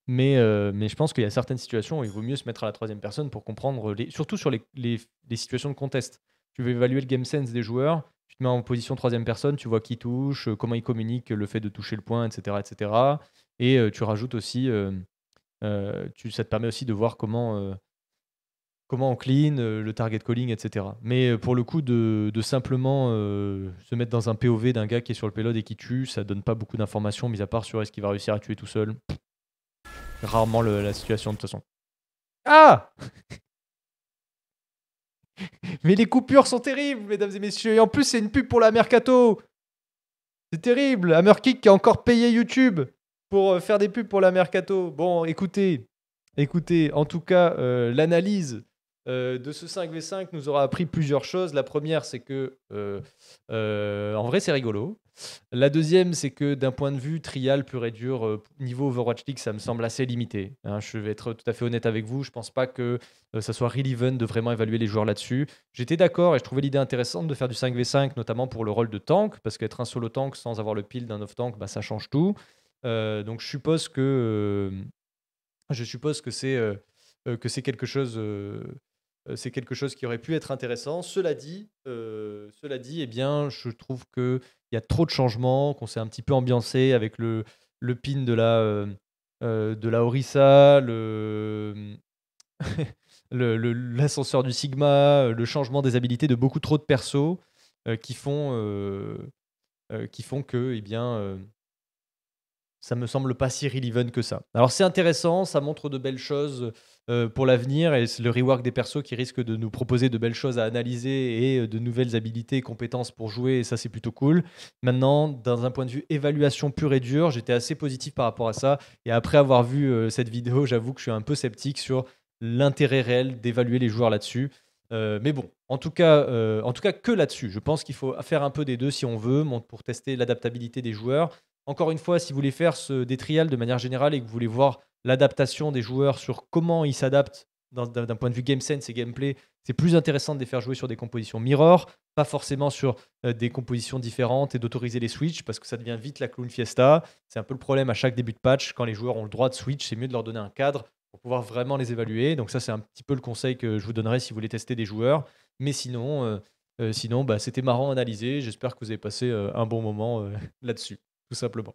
A: mais, euh, mais je pense qu'il y a certaines situations où il vaut mieux se mettre à la troisième personne pour comprendre, surtout sur les, les, situations de contest. Tu veux évaluer le game sense des joueurs, tu te mets en position troisième personne, tu vois qui touche, euh, comment ils communiquent, le fait de toucher le point, etc. etc. Et euh, tu rajoutes aussi, tu, ça te permet aussi de voir comment comment on clean, euh, le target calling, etc. Mais euh, pour le coup, de, simplement euh, se mettre dans un POV d'un gars qui est sur le payload et qui tue, ça donne pas beaucoup d'informations, mis à part sur est-ce qu'il va réussir à tuer tout seul. Rarement la situation de toute façon. Ah Mais les coupures sont terribles, mesdames et messieurs. Et en plus, c'est une pub pour la Mercato. C'est terrible. Hammerkick qui a encore payé YouTube pour faire des pubs pour la Mercato. Bon, écoutez, écoutez, en tout cas, l'analyse euh, de ce 5v5 nous aura appris plusieurs choses. La première, c'est que, euh, euh, en vrai, c'est rigolo. La deuxième, c'est que d'un point de vue trial pur et dur, niveau Overwatch League, ça me semble assez limité. Hein. je vais être tout à fait honnête avec vous. Je pense pas que ça soit really even de vraiment évaluer les joueurs là-dessus. J'étais d'accord et je trouvais l'idée intéressante de faire du 5v5, notamment pour le rôle de tank, parce qu'être un solo tank sans avoir le pile d'un off-tank, bah, ça change tout. donc je suppose que. je suppose que c'est. que c'est quelque chose euh, c'est quelque chose qui aurait pu être intéressant. Cela dit, euh, cela dit eh bien, je trouve qu'il y a trop de changements, qu'on s'est un petit peu ambiancé avec le, pin de la, euh, de la Orissa, le. l'ascenseur du Sigma, le changement des habilités de beaucoup trop de persos qui font qui font que eh bien ça me semble pas si relevant que ça. Alors c'est intéressant, ça montre de belles choses euh, pour l'avenir et le rework des persos qui risque de nous proposer de belles choses à analyser et euh, de nouvelles habilités et compétences pour jouer et ça c'est plutôt cool. Maintenant, dans un point de vue évaluation pure et dure, j'étais assez positif par rapport à ça et après avoir vu euh, cette vidéo, j'avoue que je suis un peu sceptique sur l'intérêt réel d'évaluer les joueurs là-dessus. mais bon, en tout cas, en tout cas que là-dessus. Je pense qu'il faut faire un peu des deux si on veut, pour tester l'adaptabilité des joueurs. Encore une fois, si vous voulez faire ce, des trials de manière générale et que vous voulez voir l'adaptation des joueurs sur comment ils s'adaptent d'un point de vue game sense et gameplay, c'est plus intéressant de les faire jouer sur des compositions mirror, pas forcément sur euh, des compositions différentes et d'autoriser les switches parce que ça devient vite la clown fiesta. C'est un peu le problème à chaque début de patch. Quand les joueurs ont le droit de switch, c'est mieux de leur donner un cadre pour pouvoir vraiment les évaluer. Donc ça, c'est un petit peu le conseil que je vous donnerais si vous voulez tester des joueurs. Mais sinon, euh, euh, sinon bah, c'était marrant à analyser. J'espère que vous avez passé un bon moment là-dessus, tout simplement.